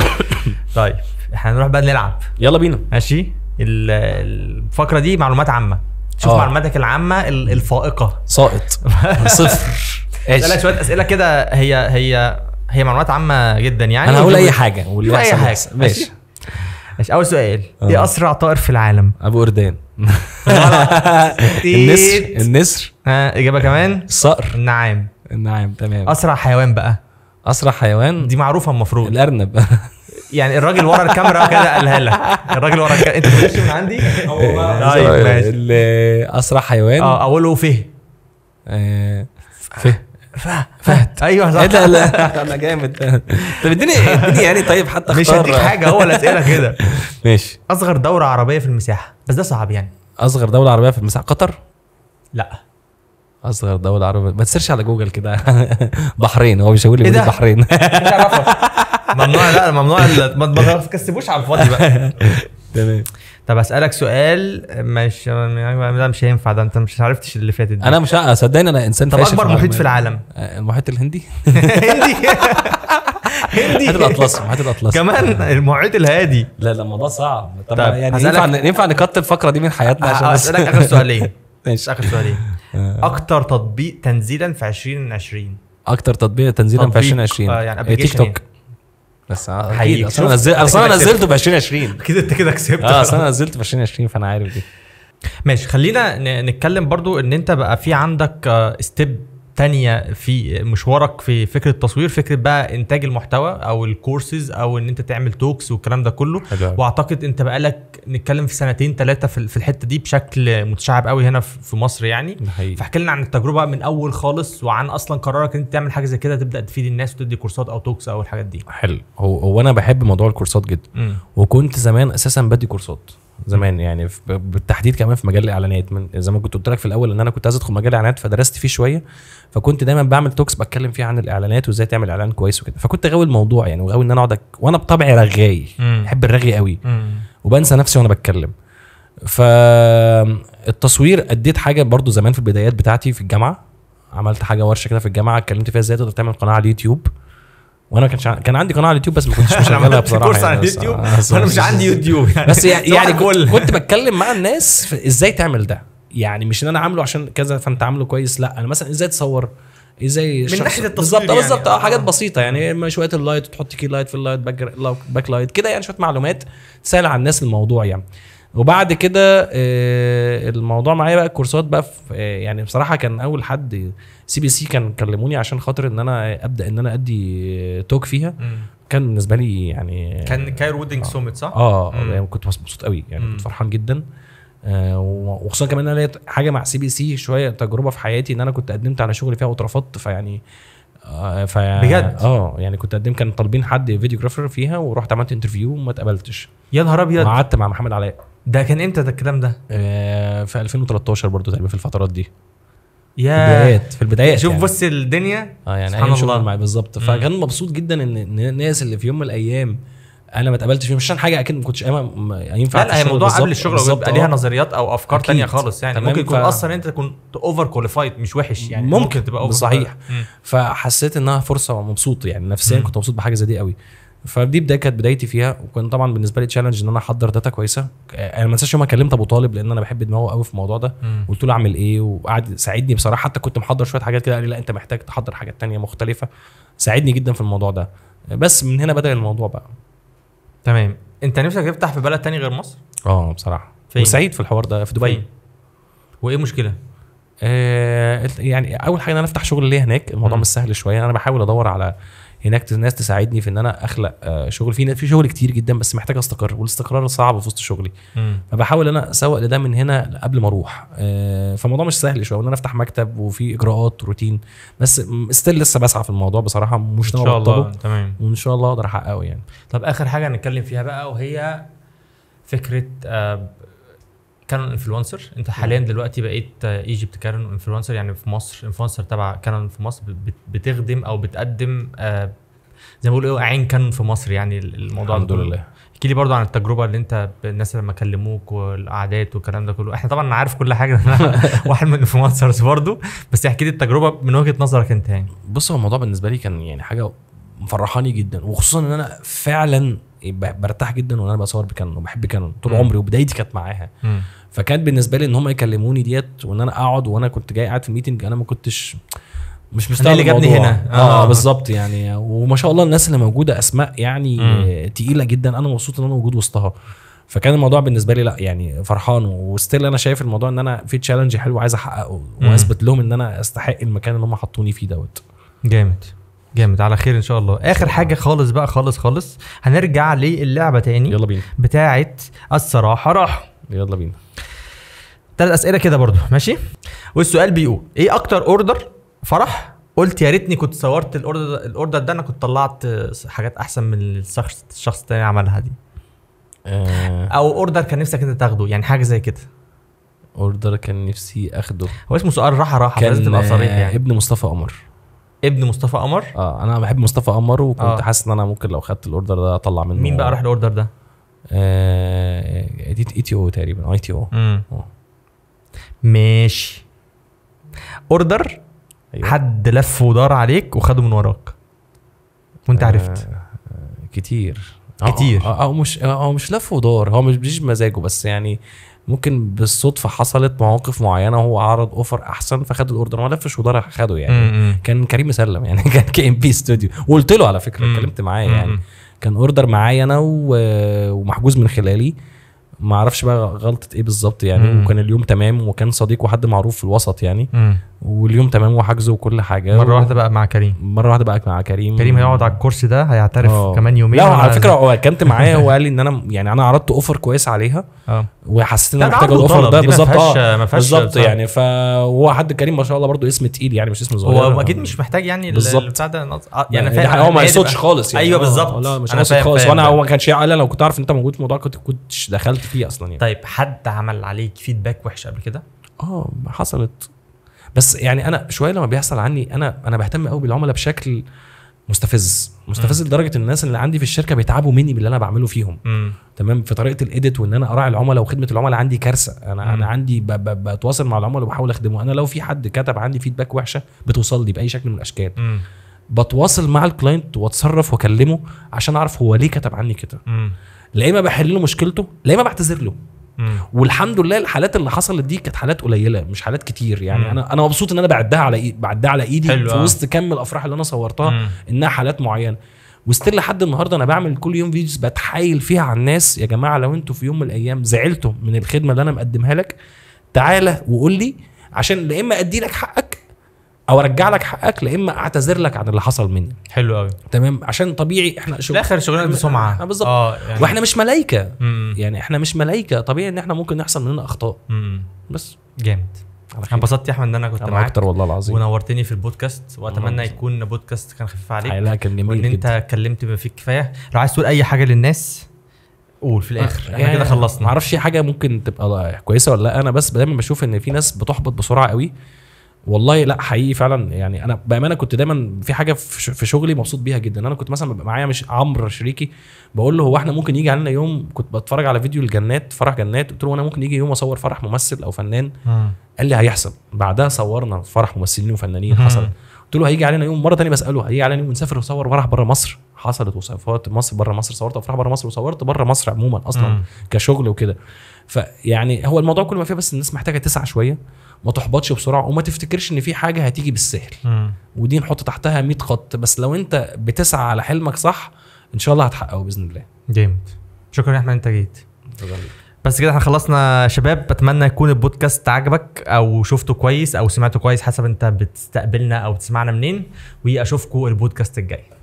طيب هنروح بقى نلعب يلا بينا ماشي الفقره دي معلومات عامه شوف آه. معلوماتك العامه الفائقه سائط صفر اسالك شويه اسئله كده هي هي هي معلومات عامه جدا يعني انا هقول اي حاجه واللي اي حاجه ماشي ماشي اول سؤال إيه آه. ايه اسرع طائر في العالم ابو اردان النسر النسر ها اجابه كمان الصقر النعام النعام تمام اسرع حيوان بقى اسرع حيوان دي معروفه المفروض الارنب يعني الراجل ورا الكاميرا كده قالها لك الراجل ورا الكاميرا انت بتخش من عندي طيب ماشي اسرع حيوان اه اوله فيه آه، فيه فهد ايوه صح إيه لا لا انا جامد طب اديني اديني يعني طيب حتى مش هديك حاجه هو الاسئله كده ماشي اصغر دوله عربيه في المساحه بس ده صعب يعني اصغر دوله عربيه في المساحه قطر لا اصغر دوله عربيه ما تسيرش على جوجل كده بحرين هو مش هيقول لي إيه بحرين مش ممنوع لا ممنوع ما تكسبوش على الفاضي بقى تمام طب اسالك سؤال مش يعني ده مش هينفع ده انت مش عرفتش اللي فاتت انا مش صدقني انا انسان طب اكبر محيط في العالم المحيط الهندي هندي هندي محيط الاطلسي محيط الاطلسي كمان المحيط الهادي لا لا الموضوع صعب طب, طب يعني ينفع ينفع نقط الفقره دي من حياتنا عشان اسالك اخر سؤالين ماشي اخر سؤالين آه. اكتر تطبيق تنزيلا في 2020 اكتر تطبيق تنزيلا في 2020 آه، يعني إيه، تيك توك يعني. بس اه، حقيقي انا نزلت اصل انا نزلته ب 2020 اكيد انت كده كسبت اه اصل انا نزلته ب 2020 فانا عارف دي ماشي خلينا نتكلم برضو ان انت بقى في عندك ستيب آه، تانية في مشوارك في فكره التصوير فكره بقى انتاج المحتوى او الكورسز او ان انت تعمل توكس والكلام ده كله أجل. واعتقد انت بقالك نتكلم في سنتين ثلاثه في الحته دي بشكل متشعب قوي هنا في مصر يعني فاحكي لنا عن التجربه من اول خالص وعن اصلا قرارك انت تعمل حاجه زي كده تبدا تفيد الناس وتدي كورسات او توكس او الحاجات دي حلو هو, هو انا بحب موضوع الكورسات جدا م. وكنت زمان اساسا بدي كورسات زمان يعني بالتحديد كمان في مجال الاعلانات من زي ما كنت قلت لك في الاول ان انا كنت عايز ادخل مجال الاعلانات فدرست فيه شويه فكنت دايما بعمل توكس بتكلم فيه عن الاعلانات وازاي تعمل اعلان كويس وكده فكنت غاوي الموضوع يعني وغاوي ان انا اقعد وانا بطبعي رغاي بحب الرغي قوي وبنسى نفسي وانا بتكلم فالتصوير اديت حاجه برضو زمان في البدايات بتاعتي في الجامعه عملت حاجه ورشه كده في الجامعه اتكلمت فيها ازاي تقدر تعمل قناه على اليوتيوب وانا كان كان عندي قناه على اليوتيوب بس ما كنتش مشغلها بصراحه كورس على يعني، اليوتيوب آه، انا مش عندي يوتيوب يعني بس يعني, كنت بتكلم مع الناس ازاي تعمل ده يعني مش ان انا عامله عشان كذا فانت عامله كويس لا انا مثلا ازاي تصور ازاي من ناحيه التصوير بالظبط يعني. بالظبط اه, آه. حاجات بسيطه يعني شويه اللايت تحط كي لايت في اللايت باك, باك لايت كده يعني شويه معلومات تسهل على الناس الموضوع يعني وبعد كده آه، الموضوع معايا بقى الكورسات بقى في آه، يعني بصراحه كان اول حد سي بي سي كان كلموني عشان خاطر ان انا ابدا ان انا ادي توك آه، فيها كان بالنسبه لي يعني كان كاير ويدنج آه سوميت صح؟ اه, آه يعني كنت مبسوط قوي يعني كنت فرحان جدا آه وخصوصا كمان انا لقيت حاجه مع سي بي سي شويه تجربه في حياتي ان انا كنت قدمت على شغل فيها واترفضت فيعني ف بجد اه يعني كنت قدمت كان طالبين حد فيديوجرافر فيها ورحت عملت انترفيو وما اتقبلتش يا نهار ابيض قعدت مع محمد علاء ده كان امتى ده الكلام ده؟ آه، في 2013 برضو تقريبا في الفترات دي يا في البدايات في البدايات شوف يعني. بص الدنيا اه يعني سبحان الله معايا بالظبط فكان مبسوط جدا ان الناس اللي في يوم من الايام انا ما اتقابلتش فيهم مش عشان حاجه اكيد ما كنتش يعني ينفع لا هي موضوع قبل الشغل بيبقى ليها نظريات او افكار أكيد. تانية خالص يعني ممكن يكون ف... اصلا انت كنت اوفر كواليفايد مش وحش يعني ممكن, ممكن تبقى اوفر صحيح فحسيت انها فرصه ومبسوط يعني نفسيا كنت مبسوط بحاجه زي دي قوي فدي بدايه كانت بدايتي فيها وكان طبعا بالنسبه لي تشالنج ان انا احضر داتا كويسه انا ما انساش يوم كلمت ابو طالب لان انا بحب دماغه قوي في الموضوع ده قلت له اعمل ايه وقعد ساعدني بصراحه حتى كنت محضر شويه حاجات كده قال لي لا انت محتاج تحضر حاجات تانية مختلفه ساعدني جدا في الموضوع ده بس من هنا بدا الموضوع بقى تمام انت نفسك تفتح في بلد تاني غير مصر اه بصراحه فين؟ وسعيد في الحوار ده في دبي فين؟ وايه المشكله آه يعني اول حاجه ان انا افتح شغل ليا هناك الموضوع مش سهل شويه انا بحاول ادور على هناك ناس تساعدني في ان انا اخلق آه، شغل في في شغل كتير جدا بس محتاج استقر والاستقرار صعب في وسط شغلي فبحاول انا اسوق لده من هنا قبل ما اروح آه، فالموضوع مش سهل شويه ان انا افتح مكتب وفي اجراءات روتين بس ستيل لسه بسعى في الموضوع بصراحه مش ناوي ان شاء الله تمام وان شاء الله اقدر احققه يعني طب اخر حاجه هنتكلم فيها بقى وهي فكره آه، كانون انفلونسر انت حاليا دلوقتي بقيت ايجيبت كانون انفلونسر يعني في مصر انفلونسر تبع كانون في مصر بتخدم او بتقدم آه، زي ما بيقولوا ايه عين كانون في مصر يعني الموضوع الحمد لله احكي لي برضه عن التجربه اللي انت الناس لما كلموك والقعدات والكلام ده كله احنا طبعا عارف كل حاجه انا واحد من الانفلونسرز برضه بس احكي لي التجربه من وجهه نظرك انت يعني بص هو الموضوع بالنسبه لي كان يعني حاجه مفرحاني جدا وخصوصا ان انا فعلا إيه، برتاح جدا وانا بصور بكانون وبحب كانون طول م. عمري وبدايتي كانت معاها فكان فكانت بالنسبه لي ان هم يكلموني ديت وان انا اقعد وانا كنت جاي قاعد في الميتنج انا ما كنتش مش مستوعب اللي جابني هنا اه, آه بالظبط يعني وما شاء الله الناس اللي موجوده اسماء يعني تقيله جدا انا مبسوط ان انا موجود وسطها فكان الموضوع بالنسبه لي لا يعني فرحان وستيل انا شايف الموضوع ان انا في تشالنج حلو عايز احققه واثبت لهم ان انا استحق المكان اللي هم حطوني فيه دوت جامد جامد على خير ان شاء الله اخر حاجه خالص بقى خالص خالص هنرجع للعبه تاني يلا بينا بتاعه الصراحه راح يلا بينا ثلاث اسئله كده برضو ماشي والسؤال بيقول ايه اكتر اوردر فرح قلت يا ريتني كنت صورت الاوردر الاوردر ده انا كنت طلعت حاجات احسن من الشخص الشخص الثاني عملها دي آه. او اوردر كان نفسك انت تاخده يعني حاجه زي كده اوردر كان نفسي اخده هو اسمه سؤال راحه راحه لازم تبقى صريح يعني ابن مصطفى قمر ابن مصطفى قمر اه انا بحب مصطفى قمر وكنت آه. حاسس ان انا ممكن لو خدت الاوردر ده اطلع منه مين بقى راح الاوردر ده؟ آه، اي تي او تقريبا آه، اي تي او آه. ماشي اوردر أيوة. حد لف ودار عليك وخده من وراك وانت آه عرفت كتير كتير اه, آه, آه مش اه مش لف ودار هو مش بيجي بمزاجه بس يعني ممكن بالصدفه حصلت مواقف معينه وهو عرض اوفر احسن فخد الاوردر ما لفش ودار خده يعني كان كريم مسلم يعني كان كي ام بي استوديو وقلت له على فكره اتكلمت معاه يعني كان اوردر معايا انا ومحجوز من خلالي ما اعرفش بقى غلطه ايه بالظبط يعني وكان اليوم تمام وكان صديق وحد معروف في الوسط يعني واليوم تمام وحجزه وكل حاجه مره واحده بقى مع كريم مره واحده بقى مع كريم كريم هيقعد على الكرسي ده هيعترف أوه. كمان يومين لا على فكره هو معايا معاه وقال لي ان انا يعني انا عرضت اوفر كويس عليها اه وحسيت ان انا محتاج الاوفر ده بالظبط اه بالظبط يعني فهو حد كريم ما شاء الله برده اسم تقيل يعني مش اسم صغير هو اكيد مش محتاج يعني البتاع ده آه، يعني فاهم هو ما يقصدش خالص يعني ايوه آه، بالظبط لا مش قاصد خالص وانا هو ما كانش انا لو كنت عارف ان انت موجود في الموضوع كنت كنتش دخلت فيه اصلا يعني طيب حد عمل عليك فيدباك وحش قبل كده؟ اه حصلت بس يعني انا شويه لما بيحصل عني انا انا بهتم قوي بالعملاء بشكل مستفز مستفز لدرجه الناس اللي عندي في الشركه بيتعبوا مني باللي انا بعمله فيهم مم. تمام في طريقه الايديت وان انا اراعي العملاء وخدمه العملاء عندي كارثه انا مم. انا عندي بتواصل مع العملاء وبحاول اخدمه انا لو في حد كتب عندي فيدباك وحشه بتوصل لي باي شكل من الاشكال بتواصل مع الكلاينت واتصرف واكلمه عشان اعرف هو ليه كتب عني كده لا اما بحل له مشكلته لا اما بعتذر له والحمد لله الحالات اللي حصلت دي كانت حالات قليله مش حالات كتير يعني مم. انا انا مبسوط ان انا بعدها على إيد بعدها على ايدي حلوة. في وسط كم الافراح اللي انا صورتها مم. انها حالات معينه وستيل لحد النهارده انا بعمل كل يوم فيديوز بتحايل فيها على الناس يا جماعه لو انتوا في يوم من الايام زعلتم من الخدمه اللي انا مقدمها لك تعالى وقول لي عشان لا اما ادي لك حقك او ارجع لك حقك لا اما اعتذر لك عن اللي حصل مني حلو قوي تمام عشان طبيعي احنا شغل الاخر شغلنا بسمعه آه، بالظبط اه يعني واحنا مش ملايكه يعني احنا مش ملايكه طبيعي ان احنا ممكن يحصل مننا اخطاء مم. بس جامد انا انبسطت يا احمد ان انا كنت معاك اكتر والله العظيم ونورتني في البودكاست واتمنى يكون بودكاست كان خفيف عليك لا كان جميل وان انت اتكلمت بما فيه الكفايه لو عايز تقول اي حاجه للناس قول في الاخر احنا يعني كده خلصنا معرفش حاجه ممكن تبقى كويسه ولا لا انا بس دايما بشوف ان في ناس بتحبط بسرعه قوي والله لا حقيقي فعلا يعني انا بامانه كنت دايما في حاجه في شغلي مبسوط بيها جدا انا كنت مثلا معايا مش عمرو شريكي بقول له هو احنا ممكن يجي علينا يوم كنت بتفرج على فيديو الجنات فرح جنات قلت له انا ممكن يجي يوم اصور فرح ممثل او فنان قال لي هيحصل بعدها صورنا فرح ممثلين وفنانين حصل قلت له هيجي علينا يوم مره تانية بساله هيجي علينا يوم نسافر نصور فرح بره مصر حصلت وصفات مصر بره مصر صورت افراح بره مصر وصورت بره مصر عموما اصلا م. كشغل وكده فيعني هو الموضوع كل ما فيه بس الناس محتاجه تسعى شويه ما تحبطش بسرعه وما تفتكرش ان في حاجه هتيجي بالسهل م. ودي نحط تحتها 100 خط بس لو انت بتسعى على حلمك صح ان شاء الله هتحققه باذن الله جامد شكرا يا احمد انت جيت بس كده احنا خلصنا يا شباب اتمنى يكون البودكاست عجبك او شفته كويس او سمعته كويس حسب انت بتستقبلنا او بتسمعنا منين واشوفكم البودكاست الجاي